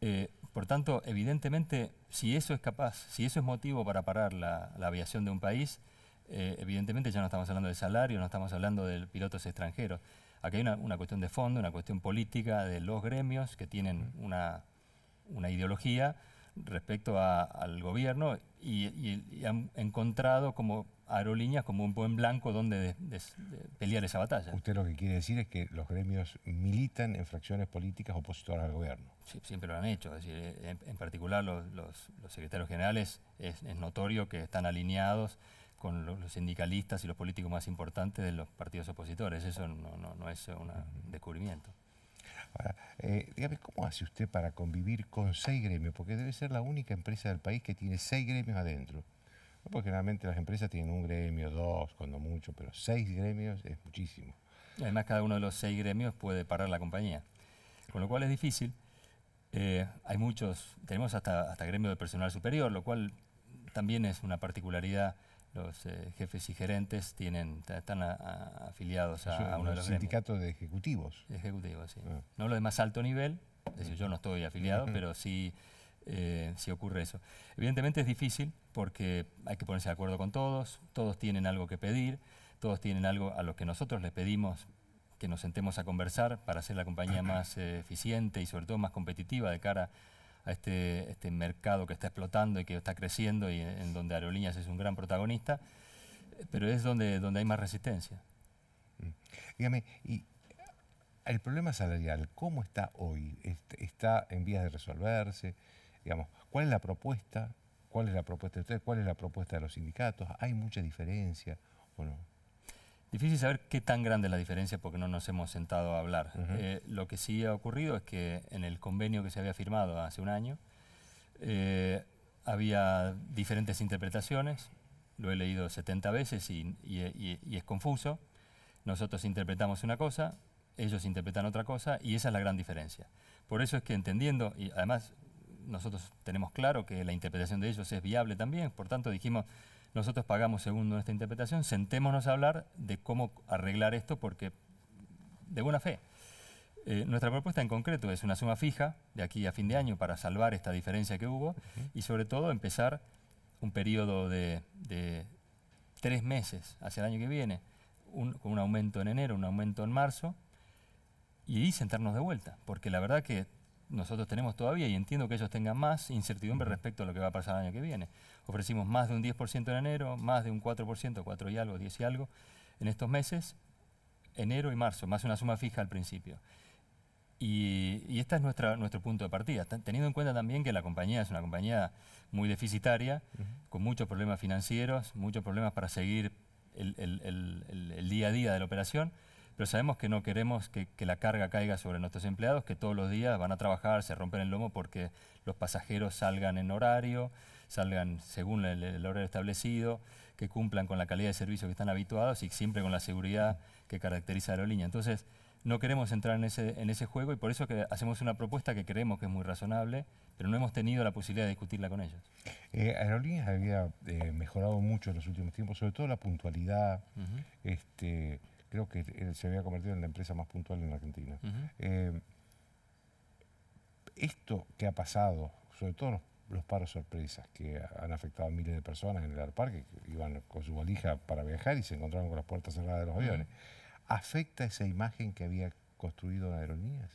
Eh, por tanto, evidentemente, si eso es capaz, si eso es motivo para parar la, aviación de un país, eh, evidentemente ya no estamos hablando de salario, no estamos hablando de pilotos extranjeros. Aquí hay una, cuestión de fondo, una cuestión política de los gremios que tienen una, ideología respecto al gobierno y han encontrado como aerolíneas como un buen blanco donde pelear esa batalla. Usted lo que quiere decir es que los gremios militan en fracciones políticas opositoras al gobierno. Sí, siempre lo han hecho. Eh, en, particular los, secretarios generales es, notorio que están alineados con los, sindicalistas y los políticos más importantes de los partidos opositores. Eso no, es un descubrimiento. Ahora, eh, dígame, ¿cómo hace usted para convivir con seis gremios? Porque debe ser la única empresa del país que tiene seis gremios adentro. Porque generalmente las empresas tienen un gremio, dos, cuando mucho, pero seis gremios es muchísimo. además, cada uno de los seis gremios puede parar la compañía, con lo cual es difícil. Eh, hay muchos, tenemos hasta, hasta gremio de personal superior, lo cual también es una particularidad. Los eh, jefes y gerentes tienen, están afiliados a, uno de los sindicatos de ejecutivos. Ejecutivos, sí. Ah. No lo de más alto nivel, es decir, mm. yo no estoy afiliado, pero sí, eh, sí ocurre eso. Evidentemente es difícil, porque hay que ponerse de acuerdo con todos, todos tienen algo que pedir, todos tienen algo a lo que nosotros les pedimos que nos sentemos a conversar para hacer la compañía más eh, eficiente y sobre todo más competitiva de cara a este, este, mercado que está explotando y que está creciendo y en donde Aerolíneas es un gran protagonista, pero es donde, donde hay más resistencia. Mm. Dígame, y el problema salarial, ¿cómo está hoy? ¿Está en vías de resolverse? Digamos, ¿Cuál es la propuesta? ¿Cuál es la propuesta de ustedes? ¿Cuál es la propuesta de los sindicatos? ¿Hay mucha diferencia o no? Difícil saber qué tan grande es la diferencia porque no nos hemos sentado a hablar. Eh, lo que sí ha ocurrido es que en el convenio que se había firmado hace un año eh, había diferentes interpretaciones. Lo he leído 70 veces y es confuso. Nosotros interpretamos una cosa, ellos interpretan otra cosa y esa es la gran diferencia. Por eso es que entendiendo, y además nosotros tenemos claro que la interpretación de ellos es viable también, por tanto dijimos, nosotros pagamos según nuestra interpretación, sentémonos a hablar de cómo arreglar esto porque de buena fe. Eh, nuestra propuesta en concreto es una suma fija de aquí a fin de año para salvar esta diferencia que hubo y sobre todo empezar un periodo de, tres meses hacia el año que viene, con un aumento en enero, un aumento en marzo, y sentarnos de vuelta, porque la verdad que nosotros tenemos todavía, y entiendo que ellos tengan más, incertidumbre respecto a lo que va a pasar el año que viene. Ofrecimos más de un 10% en enero, más de un 4%, 4 y algo, 10 y algo, en estos meses, enero y marzo, más una suma fija al principio. Y, este es nuestra, nuestro punto de partida, teniendo en cuenta también que la compañía es una compañía muy deficitaria, con muchos problemas financieros, muchos problemas para seguir el día a día de la operación, pero sabemos que no queremos que, la carga caiga sobre nuestros empleados, que todos los días van a trabajar, se rompen el lomo porque los pasajeros salgan en horario, salgan según el, horario establecido, que cumplan con la calidad de servicio que están habituados y siempre con la seguridad que caracteriza a aerolínea. Entonces, no queremos entrar en ese, en ese juego y por eso que hacemos una propuesta que creemos que es muy razonable, pero no hemos tenido la posibilidad de discutirla con ellos. Eh, Aerolíneas había eh, mejorado mucho en los últimos tiempos, sobre todo la puntualidad, que eh, se había convertido en la empresa más puntual en Argentina. Eh, esto que ha pasado, sobre todo los, paros sorpresas que han afectado a miles de personas en el aeroparque, que iban con su valija para viajar y se encontraron con las puertas cerradas de los aviones, ¿afecta esa imagen que había construido en Aerolíneas?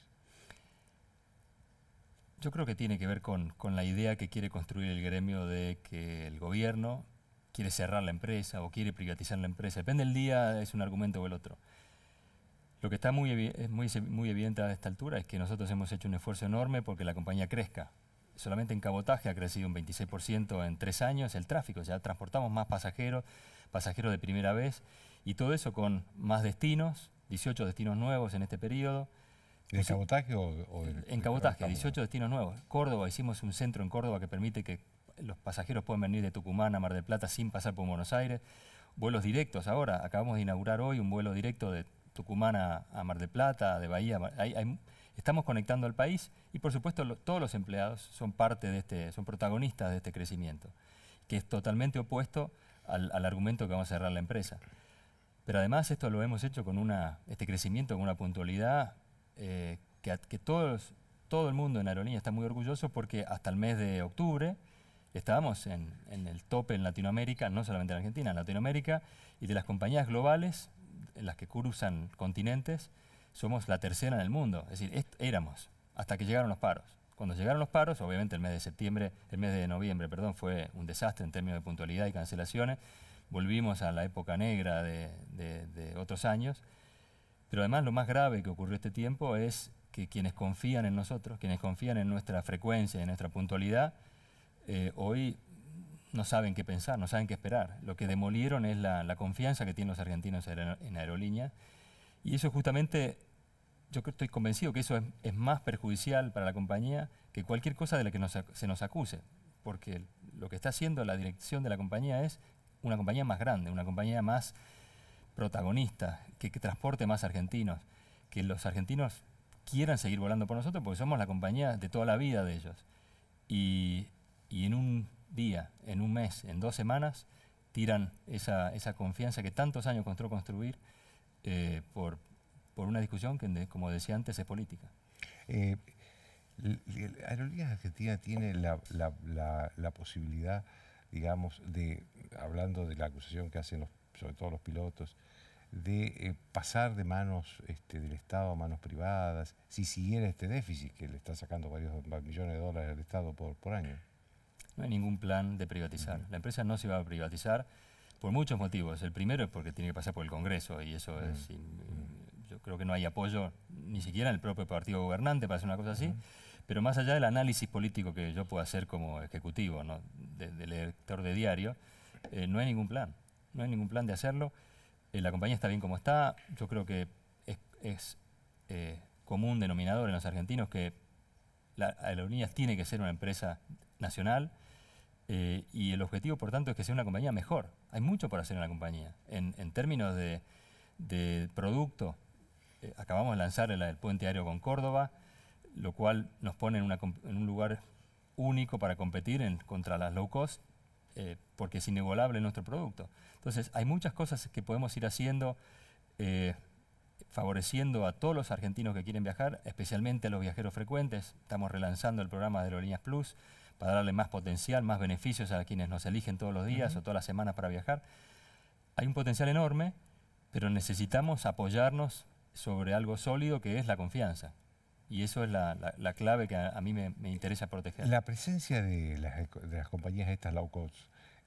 Yo creo que tiene que ver con, con la idea que quiere construir el gremio de que el gobierno quiere cerrar la empresa o quiere privatizar la empresa. Depende del día, es un argumento o el otro. Lo que está muy, eh, muy, muy evidente a esta altura es que nosotros hemos hecho un esfuerzo enorme porque la compañía crezca. Solamente en cabotaje ha crecido un 26% en tres años el tráfico. Ya transportamos más pasajeros, pasajeros de primera vez, y todo eso con más destinos, 18 destinos nuevos en este periodo. ¿En cabotaje o, en cabotaje, 18 destinos nuevos. Córdoba, hicimos un centro en Córdoba que permite que los pasajeros pueden venir de Tucumán a Mar del Plata sin pasar por Buenos Aires. Vuelos directos ahora, acabamos de inaugurar hoy un vuelo directo de Tucumán a, Mar del Plata, de Bahía. estamos conectando al país y por supuesto todos los empleados son parte de este, son protagonistas de este crecimiento, que es totalmente opuesto al, argumento que vamos a cerrar la empresa. Pero además esto lo hemos hecho con una, este crecimiento con una puntualidad eh, que, todos, todo el mundo en Aerolínea está muy orgulloso porque hasta el mes de octubre estábamos en, el tope en Latinoamérica, no solamente en Argentina, en Latinoamérica, y de las compañías globales, en las que cruzan continentes, somos la tercera en el mundo. Es decir, éramos, hasta que llegaron los paros. Cuando llegaron los paros, obviamente el mes de septiembre, el mes de noviembre, perdón, fue un desastre en términos de puntualidad y cancelaciones. Volvimos a la época negra de, de otros años. Pero además lo más grave que ocurrió este tiempo es que quienes confían en nosotros, quienes confían en nuestra frecuencia y en nuestra puntualidad, eh, hoy no saben qué pensar, no saben qué esperar. Lo que demolieron es la, confianza que tienen los argentinos en aerolínea. Y eso justamente, yo estoy convencido que eso es, más perjudicial para la compañía que cualquier cosa de la que se nos acuse. Porque lo que está haciendo la dirección de la compañía es una compañía más grande, una compañía más protagonista, que, que transporte más argentinos, que los argentinos quieran seguir volando por nosotros porque somos la compañía de toda la vida de ellos. Y y en un día, en un mes, en dos semanas, tiran esa, confianza que tantos años costó construir eh, por, una discusión que, como decía antes, es política. Eh, Aerolíneas Argentina tiene la, posibilidad, digamos, de, hablando de la acusación que hacen sobre todo los pilotos, de eh, pasar de manos este, del Estado a manos privadas, si siguiera este déficit que le está sacando varios millones de dólares al Estado por año. No hay ningún plan de privatizar. La empresa no se va a privatizar por muchos motivos. El primero es porque tiene que pasar por el Congreso y eso es... yo creo que no hay apoyo ni siquiera en el propio partido gobernante para hacer una cosa así. Pero más allá del análisis político que yo puedo hacer como ejecutivo, ¿no? de, lector de diario, eh, no hay ningún plan. No hay ningún plan de hacerlo. Eh, la compañía está bien como está. Yo creo que es, eh, común denominador en los argentinos que la aerolínea tiene que ser una empresa nacional eh, y el objetivo, por tanto, es que sea una compañía mejor. Hay mucho por hacer en la compañía. En, términos de, producto, eh, acabamos de lanzar el, puente aéreo con Córdoba, lo cual nos pone en, un lugar único para competir contra las low cost, eh, porque es inigualable nuestro producto. Entonces, hay muchas cosas que podemos ir haciendo, favoreciendo a todos los argentinos que quieren viajar, especialmente a los viajeros frecuentes. Estamos relanzando el programa de Aerolíneas Plus para darle más potencial, más beneficios a quienes nos eligen todos los días o todas las semanas para viajar. Hay un potencial enorme, pero necesitamos apoyarnos sobre algo sólido que es la confianza. Y eso es la, clave que a, mí me, interesa proteger. La presencia de las, compañías estas low cost,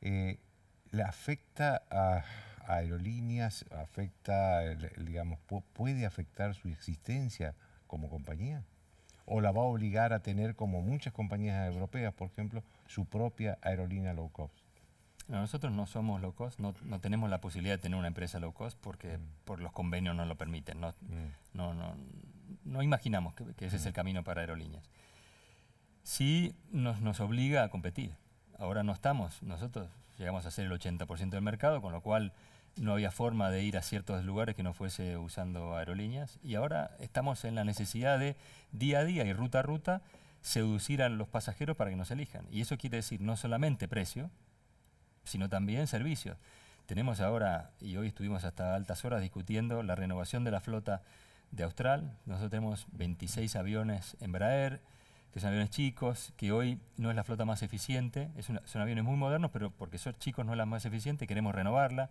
eh, afecta a, aerolíneas? ¿Afecta, digamos, puede afectar su existencia como compañía? o la va a obligar a tener, como muchas compañías europeas, por ejemplo, su propia aerolínea low cost? nosotros no somos low cost, no, no, tenemos la posibilidad de tener una empresa low cost porque mm. por los convenios no lo permiten. No, mm. no, no, no, imaginamos que, ese es el mm. camino para aerolíneas. Sí nos, nos obliga a competir. Ahora no estamos, nosotros llegamos a ser el 80% del mercado, con lo cual no había forma de ir a ciertos lugares que no fuese usando aerolíneas. Y ahora estamos en la necesidad de día a día y ruta a ruta seducir a los pasajeros para que nos elijan. Y eso quiere decir no solamente precio, sino también servicios. Tenemos ahora, y hoy estuvimos hasta altas horas discutiendo la renovación de la flota de Austral. Nosotros tenemos 26 aviones Embraer, que son aviones chicos, que hoy no es la flota más eficiente. son aviones muy modernos, pero porque son chicos no es la más eficiente, queremos renovarla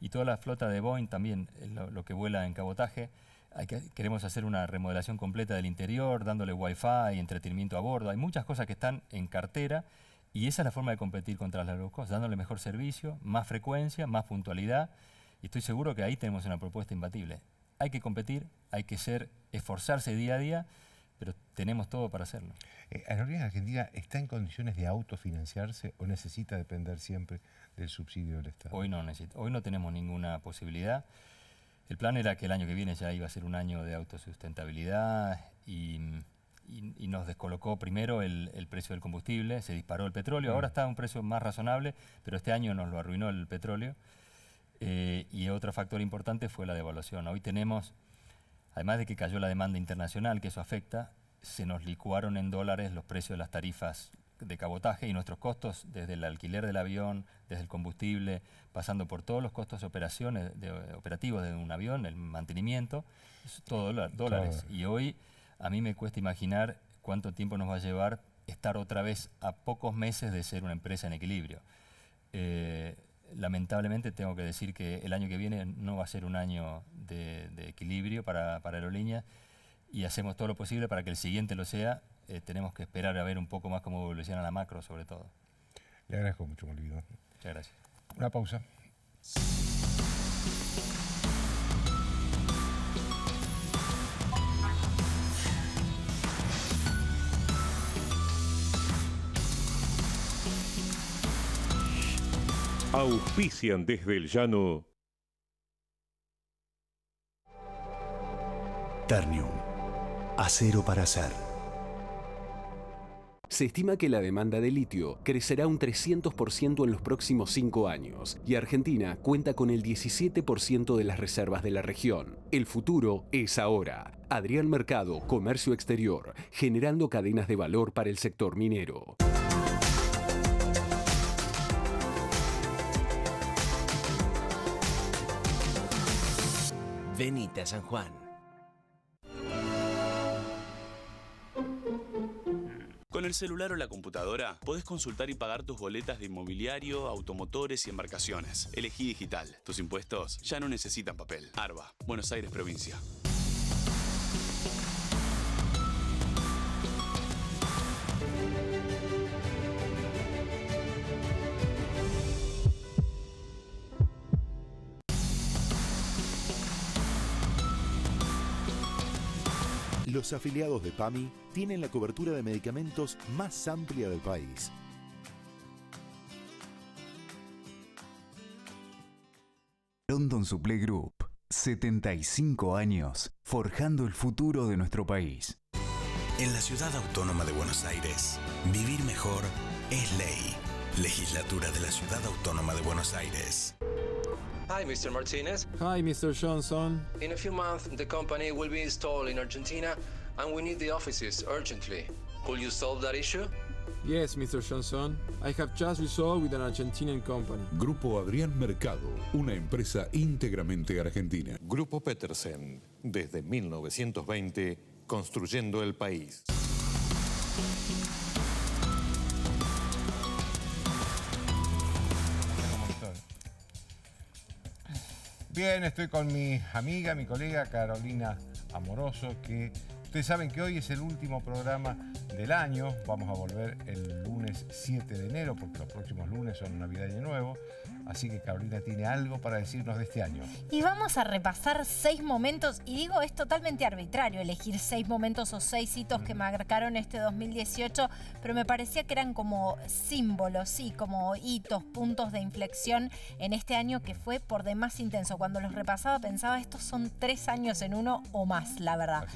y toda la flota de Boeing también, eh, lo, que vuela en cabotaje. queremos hacer una remodelación completa del interior, dándole wifi, entretenimiento a bordo. Hay muchas cosas que están en cartera y esa es la forma de competir contra las low cost, dándole mejor servicio, más frecuencia, más puntualidad. Y estoy seguro que ahí tenemos una propuesta imbatible. Hay que competir, hay que ser, esforzarse día a día, pero tenemos todo para hacerlo. Eh, ¿Aerolíneas Argentina está en condiciones de autofinanciarse o necesita depender siempre el subsidio del Estado. Hoy no, hoy no tenemos ninguna posibilidad. El plan era que el año que viene ya iba a ser un año de autosustentabilidad y, nos descolocó primero el, precio del combustible, se disparó el petróleo, mm. ahora está a un precio más razonable, pero este año nos lo arruinó el petróleo. Eh, y otro factor importante fue la devaluación. Hoy tenemos, además de que cayó la demanda internacional, que eso afecta, se nos licuaron en dólares los precios de las tarifas de cabotaje y nuestros costos, desde el alquiler del avión, desde el combustible, pasando por todos los costos operaciones, de, eh, operativos de un avión, el mantenimiento, todos todo dólares. Y hoy a mí me cuesta imaginar cuánto tiempo nos va a llevar estar otra vez a pocos meses de ser una empresa en equilibrio. Eh, lamentablemente tengo que decir que el año que viene no va a ser un año de, equilibrio para, para Aerolínea y hacemos todo lo posible para que el siguiente lo sea eh, tenemos que esperar a ver un poco más cómo evoluciona la macro, sobre todo. Le agradezco mucho, Molvido. Muchas gracias. Una pausa. Auspician desde el llano. Ternium. Acero para hacer. Se estima que la demanda de litio crecerá un 300% en los próximos cinco años y Argentina cuenta con el 17% de las reservas de la región. El futuro es ahora. Adrián Mercado, Comercio Exterior, generando cadenas de valor para el sector minero. Venite a San Juan. el celular o la computadora podés consultar y pagar tus boletas de inmobiliario, automotores y embarcaciones. Elegí digital. Tus impuestos ya no necesitan papel. Arba, Buenos Aires Provincia. afiliados de PAMI tienen la cobertura de medicamentos más amplia del país. London Supply Group, 75 años, forjando el futuro de nuestro país. En la ciudad autónoma de Buenos Aires, vivir mejor es ley. Legislatura de la Ciudad Autónoma de Buenos Aires. Hi, Mr. Martinez. Hi, Mr. Johnson. In a few months, the company will be installed in Argentina and we need the offices urgently. Could you solve that issue? Yes, Mr. Johnson. I have just resolved with an Argentinian company. Grupo Adrián Mercado, una empresa íntegramente argentina. Grupo Petersen, desde 1920, construyendo el país. Bien, estoy con mi amiga, mi colega Carolina Amoroso, que Ustedes saben que hoy es el último programa del año. Vamos a volver el lunes 7 de enero, porque los próximos lunes son Navidad y Nuevo. Así que Carolina tiene algo para decirnos de este año. Y vamos a repasar seis momentos, y digo, es totalmente arbitrario elegir seis momentos o seis hitos que marcaron este 2018, pero me parecía que eran como símbolos, sí, como hitos, puntos de inflexión en este año que fue por demás intenso. Cuando los repasaba pensaba, estos son tres años en uno o más, la verdad.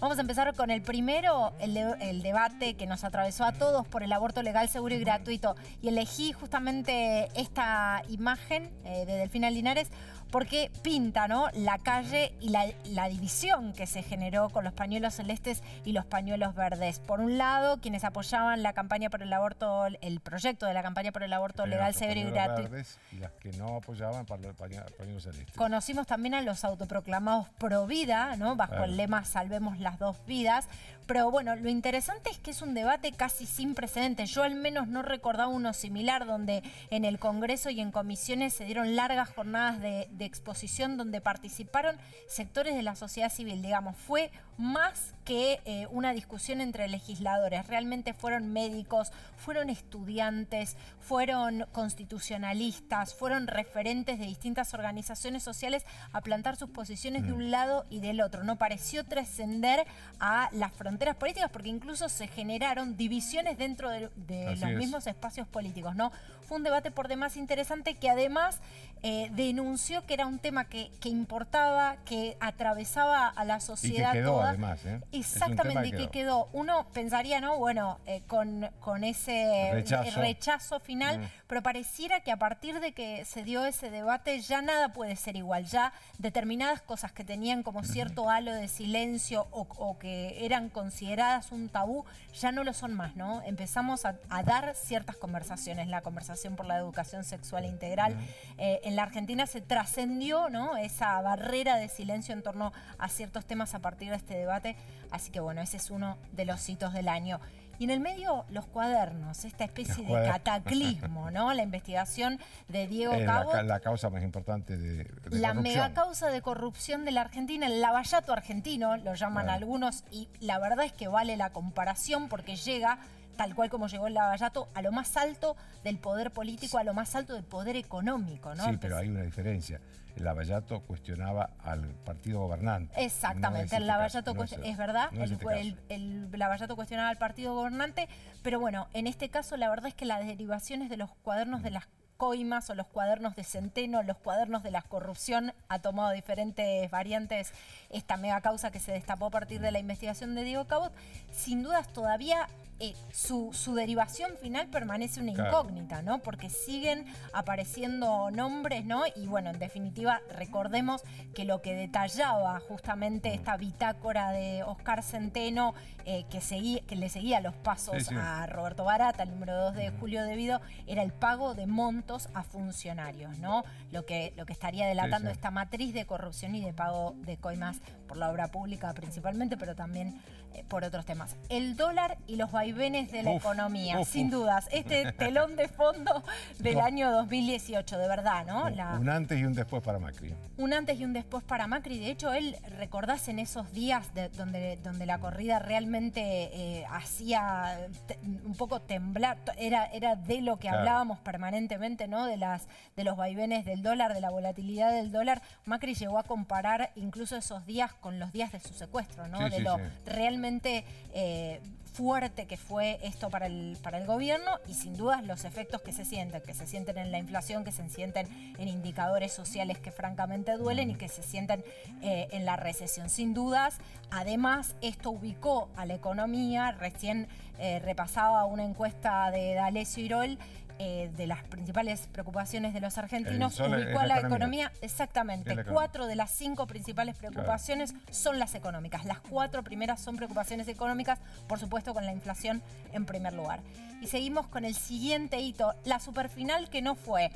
Vamos a empezar con el primero, el, debate que nos atravesó a todos por el aborto legal, seguro y gratuito. Y elegí justamente esta imagen eh, de Delfina Linares porque pinta la calle y la, división que se generó con los pañuelos celestes y los pañuelos verdes. Por un lado, quienes apoyaban la campaña por el aborto, el proyecto de la campaña por el aborto legal, seguro y gratuito. Y las que no apoyaban para los pañuelos celestes. Conocimos también a los autoproclamados pro vida, ¿no? bajo el lema Salvemos las dos vidas. Pero bueno, lo interesante es que es un debate casi sin precedentes. Yo al menos no recordaba uno similar donde en el Congreso y en comisiones se dieron largas jornadas de, exposición donde participaron sectores de la sociedad civil. Digamos, fue más que eh, una discusión entre legisladores. Realmente fueron médicos, fueron estudiantes, fueron constitucionalistas, fueron referentes de distintas organizaciones sociales a plantar sus posiciones de mm. un lado y del otro. No pareció trascender a la frontera políticas porque incluso se generaron divisiones dentro de, los mismos espacios políticos, ¿no? fue un debate por demás interesante que además eh, denunció que era un tema que, importaba, que atravesaba a la sociedad quedó, Además, ¿eh? Exactamente, y que quedó. Uno pensaría, ¿no? Bueno, eh, con, con, ese rechazo, final, mm. pero pareciera que a partir de que se dio ese debate ya nada puede ser igual. Ya determinadas cosas que tenían como cierto halo de silencio o, que eran consideradas un tabú, ya no lo son más, ¿no? Empezamos a dar ciertas conversaciones. La conversación por la Educación Sexual Integral. Eh, en la Argentina se trascendió esa barrera de silencio en torno a ciertos temas a partir de este debate. Así que bueno, ese es uno de los hitos del año. Y en el medio, los cuadernos, esta especie de cataclismo, ¿no? La investigación de Diego Cabo. La, causa más importante de, la La causa de corrupción de la Argentina, el lavallato argentino, lo llaman algunos, y la verdad es que vale la comparación porque llega tal cual como llegó el lavallato, a lo más alto del poder político, a lo más alto del poder económico, ¿no? Sí, pero hay una diferencia. El Lavallato cuestionaba al partido gobernante. Exactamente, el Lavallato es, verdad, este el, Lavallato cuestionaba al partido gobernante, pero bueno, en este caso la verdad es que las derivaciones de los cuadernos de las coimas o los cuadernos de Centeno, los cuadernos de la corrupción, ha tomado diferentes variantes esta mega causa que se destapó a partir de la investigación de Diego Cabot. Sin dudas todavía eh, su, su, derivación final permanece una incógnita, ¿no? Porque siguen apareciendo nombres, ¿no? Y bueno, en definitiva, recordemos que lo que detallaba justamente mm. esta bitácora de Oscar Centeno, eh, que, le seguía los pasos a Roberto Barata, el número 2 de Julio Debido, era el pago de montos a funcionarios, ¿no? Lo que, lo que estaría delatando esta matriz de corrupción y de pago de coimas por la obra pública principalmente, pero también eh, por otros temas. El dólar y los vaivenes de la economía, sin dudas. Este telón de fondo del año 2018, de verdad, ¿no? Un antes y un después para Macri. Un antes y un después para Macri. De hecho, él, recordás en esos días donde, donde la corrida realmente eh, hacía un poco temblar, era, era de lo que hablábamos permanentemente, ¿no? De, las, de los vaivenes del dólar, de la volatilidad del dólar. Macri llegó a comparar incluso esos días con los días de su secuestro, ¿no? de lo realmente eh, fuerte que fue esto para el, para el gobierno y sin dudas los efectos que se sienten, que se sienten en la inflación, que se sienten en indicadores sociales que francamente duelen y que se sienten eh, en la recesión. Sin dudas, además, esto ubicó a la economía, recién eh, repasaba una encuesta de D'Alessio Irol eh, de las principales preocupaciones de los argentinos, ubicó a la, economía, exactamente, cuatro de las cinco principales preocupaciones son las económicas, las cuatro primeras son preocupaciones económicas, por supuesto con la inflación en primer lugar. Y seguimos con el siguiente hito, la superfinal que no fue.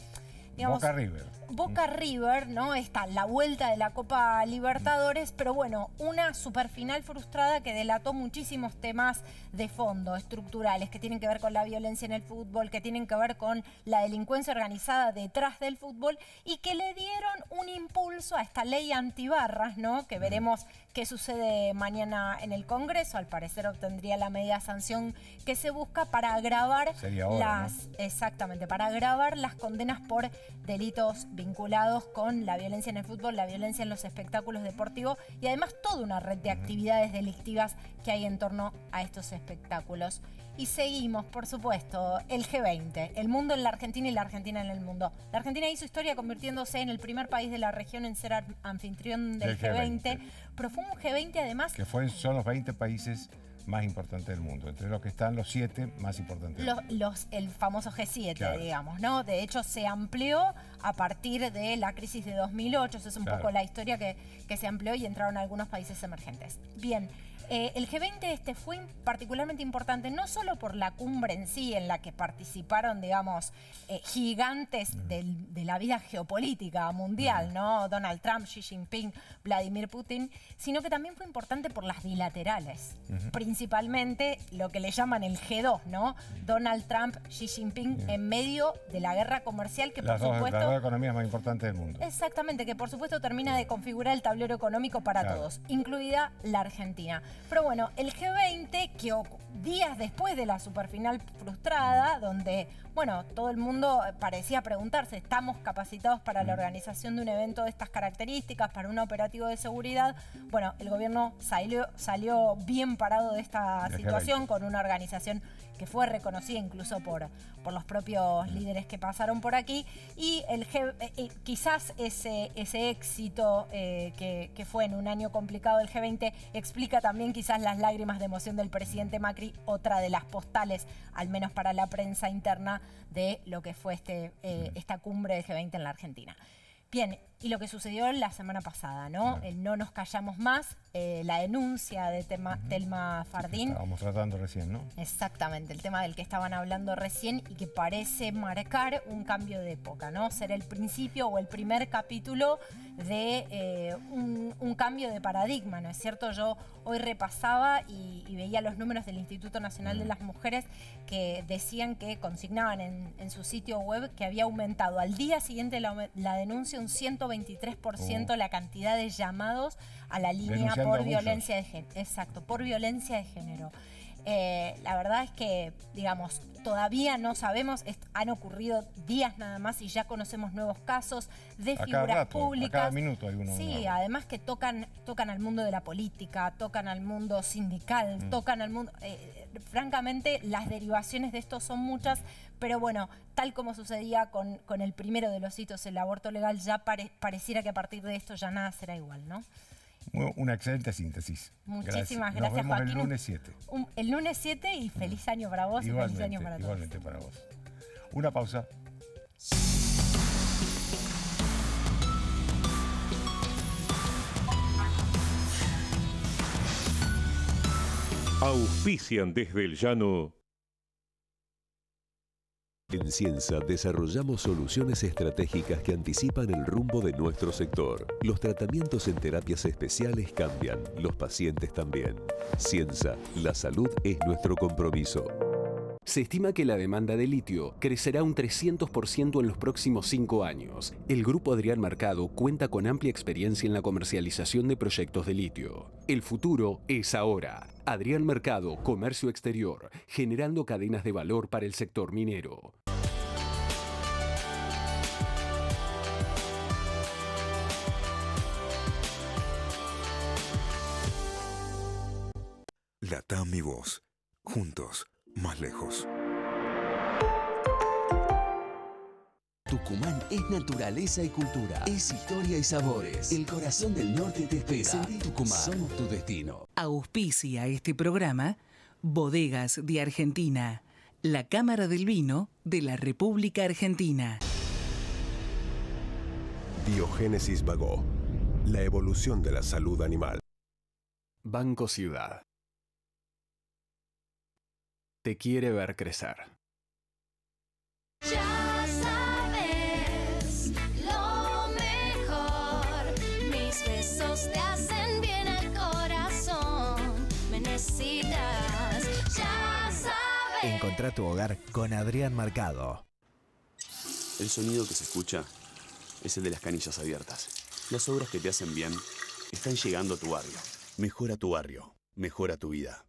Digamos, Boca River. Boca River, ¿no? Está la vuelta de la Copa Libertadores, pero bueno, una superfinal frustrada que delató muchísimos temas de fondo, estructurales, que tienen que ver con la violencia en el fútbol, que tienen que ver con la delincuencia organizada detrás del fútbol y que le dieron un impulso a esta ley antibarras, ¿no? Que veremos qué sucede mañana en el Congreso, al parecer obtendría la medida sanción que se busca para agravar las exactamente, para agravar las condenas por delitos vinculados con la violencia en el fútbol, la violencia en los espectáculos deportivos y además toda una red de actividades delictivas que hay en torno a estos espectáculos. Y seguimos, por supuesto, el G20, el mundo en la Argentina y la Argentina en el mundo. La Argentina hizo historia convirtiéndose en el primer país de la región en ser anfitrión del G20, g un G20 además... Que fue los solo 20 países más importante del mundo. Entre los que están los siete más importantes. Los, los el famoso G7, digamos, ¿no? De hecho, se amplió a partir de la crisis de 2008. Eso es un poco la historia que, que se amplió y entraron algunos países emergentes. Bien. Eh, el G20 este fue particularmente importante no solo por la cumbre en sí, en la que participaron, digamos, eh, gigantes del, de la vida geopolítica mundial, ¿no? Donald Trump, Xi Jinping, Vladimir Putin, sino que también fue importante por las bilaterales, principalmente lo que le llaman el G2, ¿no? Donald Trump, Xi Jinping en medio de la guerra comercial que por supuesto... La economías más importante del mundo. Exactamente, que por supuesto termina de configurar el tablero económico para todos, incluida la Argentina. Pero bueno, el G20, que días después de la superfinal frustrada, donde bueno, todo el mundo eh, parecía preguntarse, ¿estamos capacitados para la organización de un evento de estas características, para un operativo de seguridad? Bueno, el gobierno salió, bien parado de esta situación con una organización que fue reconocida incluso por, por los propios líderes que pasaron por aquí. Y el eh, eh, quizás ese, ese éxito que, que, fue en un año complicado del G20 explica también quizás las lágrimas de emoción del presidente Macri, otra de las postales, al menos para la prensa interna, de lo que fue este, eh, esta cumbre del G20 en la Argentina. Bien, y lo que sucedió la semana pasada, ¿no? no nos callamos más, eh, la denuncia de tema, Telma Fardín. Estábamos tratando recién, ¿no? Exactamente, el tema del que estaban hablando recién y que parece marcar un cambio de época, ¿no? Ser el principio o el primer capítulo de eh, un, cambio de paradigma, ¿no es cierto? Yo hoy repasaba y, veía los números del Instituto Nacional de las Mujeres que decían que consignaban en, su sitio web que había aumentado al día siguiente la denuncia un 120 23% la cantidad de llamados a la línea por violencia de género. Exacto, por violencia de género. Eh, la verdad es que, digamos, todavía no sabemos, han ocurrido días nada más y ya conocemos nuevos casos de a figuras cada públicas. cada minuto hay uno. Sí, además que tocan, tocan al mundo de la política, tocan al mundo sindical, mm. tocan al mundo. Eh, francamente las derivaciones de esto son muchas, pero bueno, tal como sucedía con, con el primero de los hitos, el aborto legal, ya pareciera que a partir de esto ya nada será igual, ¿no? Una excelente síntesis. Muchísimas gracias, El lunes 7. el lunes 7 y feliz año para vos y feliz año para todos. Igualmente para vos. Una pausa. Auspician desde el llano. En ciencia desarrollamos soluciones estratégicas que anticipan el rumbo de nuestro sector. Los tratamientos en terapias especiales cambian, los pacientes también. Ciencia, la salud es nuestro compromiso. Se estima que la demanda de litio crecerá un 300% en los próximos cinco años. El grupo Adrián Mercado cuenta con amplia experiencia en la comercialización de proyectos de litio. El futuro es ahora. Adrián Mercado, Comercio Exterior, generando cadenas de valor para el sector minero. La Mi Voz. Juntos más lejos. Tucumán es naturaleza y cultura, es historia y sabores. El corazón del norte te espera. Tucumán, somos tu destino. Auspicia este programa Bodegas de Argentina, la Cámara del Vino de la República Argentina. Biogénesis Vagó, la evolución de la salud animal. Banco Ciudad te quiere ver crecer. Ya sabes lo mejor, mis besos te hacen bien al corazón, me necesitas, ya sabes. Encontrá tu hogar con Adrián Marcado. El sonido que se escucha es el de las canillas abiertas. Las obras que te hacen bien están llegando a tu barrio. Mejora tu barrio, mejora tu vida.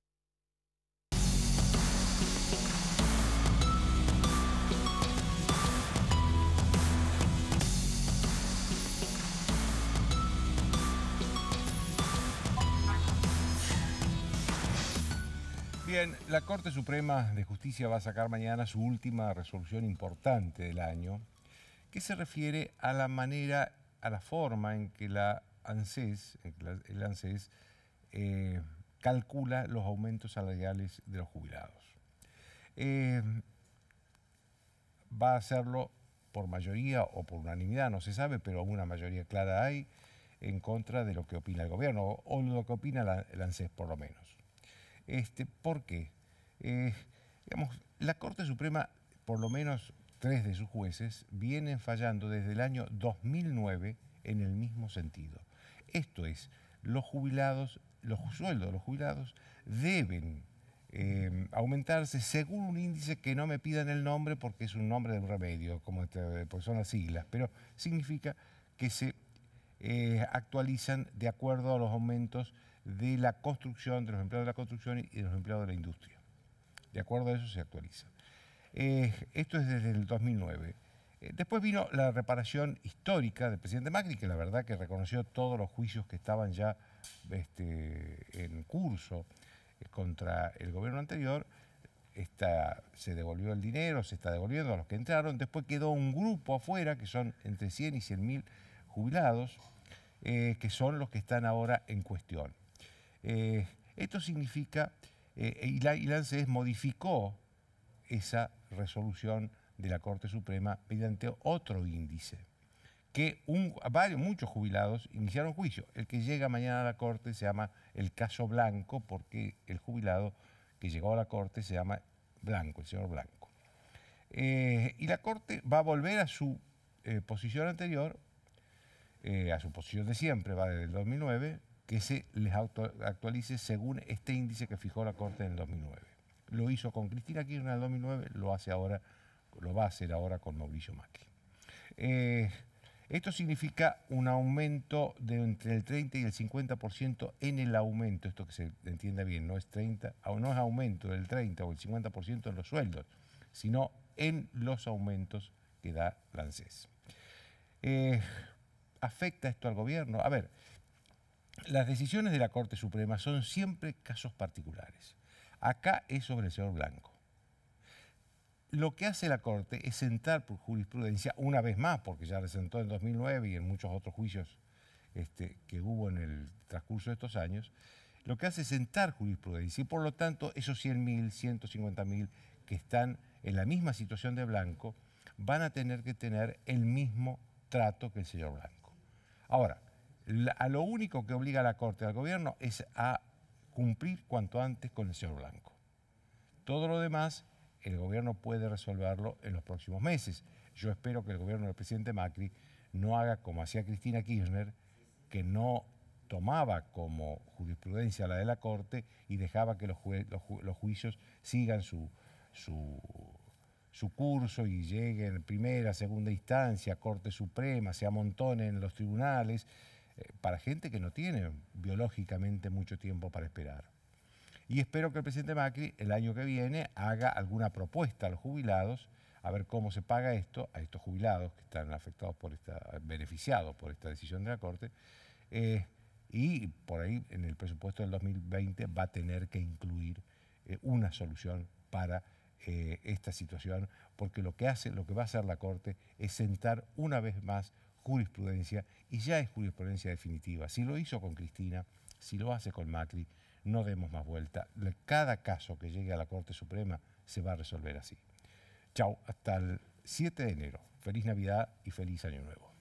Bien, la Corte Suprema de Justicia va a sacar mañana su última resolución importante del año, que se refiere a la manera, a la forma en que la ANSES, el ANSES, eh, calcula los aumentos salariales de los jubilados. Eh, va a hacerlo por mayoría o por unanimidad, no se sabe, pero una mayoría clara hay en contra de lo que opina el gobierno o lo que opina la, el ANSES por lo menos. Este, ¿Por qué? Eh, la Corte Suprema, por lo menos tres de sus jueces, vienen fallando desde el año 2009 en el mismo sentido. Esto es, los jubilados, los sueldos de los jubilados deben eh, aumentarse según un índice que no me pidan el nombre porque es un nombre de un remedio, como este, porque son las siglas, pero significa que se eh, actualizan de acuerdo a los aumentos de la construcción, de los empleados de la construcción y de los empleados de la industria. De acuerdo a eso se actualiza. Eh, esto es desde el 2009. Eh, después vino la reparación histórica del presidente Macri, que la verdad que reconoció todos los juicios que estaban ya este, en curso eh, contra el gobierno anterior. se devolvió el dinero, se está devolviendo a los que entraron. Después quedó un grupo afuera, que son entre 100 y 100 mil jubilados, que son los que están ahora en cuestión. Eh, esto significa, eh, y, la, ANSES modificó esa resolución de la Corte Suprema mediante otro índice, que varios, muchos jubilados iniciaron juicio. El que llega mañana a la Corte se llama el caso Blanco, porque el jubilado que llegó a la Corte se llama Blanco, el señor Blanco. Eh, y la Corte va a volver a su posición anterior, a su posición de siempre, va desde el 2009, que se les actualice según este índice que fijó la Corte en el 2009. Lo hizo con Cristina Kirchner en el 2009, lo, hace ahora, lo va a hacer ahora con Mauricio Macri. Eh, esto significa un aumento de entre el 30 y el 50% en el aumento, esto que se entienda bien, no es 30, ah, no es aumento del 30 o el 50% en los sueldos, sino en los aumentos que da la ANSES. Eh, ¿Afecta esto al gobierno? A ver, las decisiones de la Corte Suprema son siempre casos particulares. Acá es sobre el señor Blanco. Lo que hace la Corte es sentar por jurisprudencia una vez más, porque ya la sentó en 2009 y en muchos otros juicios este, que hubo en el transcurso de estos años, lo que hace es sentar jurisprudencia y por lo tanto esos 100.000, 150.000 que están en la misma situación de Blanco van a tener que tener el mismo trato que el señor Blanco. Ahora, a lo único que obliga a la Corte, al gobierno, es a cumplir cuanto antes con el señor Blanco. Todo lo demás, el gobierno puede resolverlo en los próximos meses. Yo espero que el gobierno del presidente Macri no haga como hacía Cristina Kirchner, que no tomaba como jurisprudencia la de la Corte y dejaba que los, juicios sigan su, curso y lleguen primera, segunda instancia, Corte Suprema, se amontonen en los tribunales para gente que no tiene biológicamente mucho tiempo para esperar. Y espero que el presidente Macri el año que viene haga alguna propuesta a los jubilados a ver cómo se paga esto a estos jubilados que están afectados por esta, beneficiados por esta decisión de la Corte. Eh, y por ahí en el presupuesto del 2020 va a tener que incluir eh, una solución para eh, esta situación, porque lo que hace, lo que va a hacer la Corte es sentar una vez más jurisprudencia y ya es jurisprudencia definitiva. Si lo hizo con Cristina, si lo hace con Macri, no demos más vuelta. Cada caso que llegue a la Corte Suprema se va a resolver así. Chao, hasta el 7 de enero. Feliz Navidad y feliz Año Nuevo.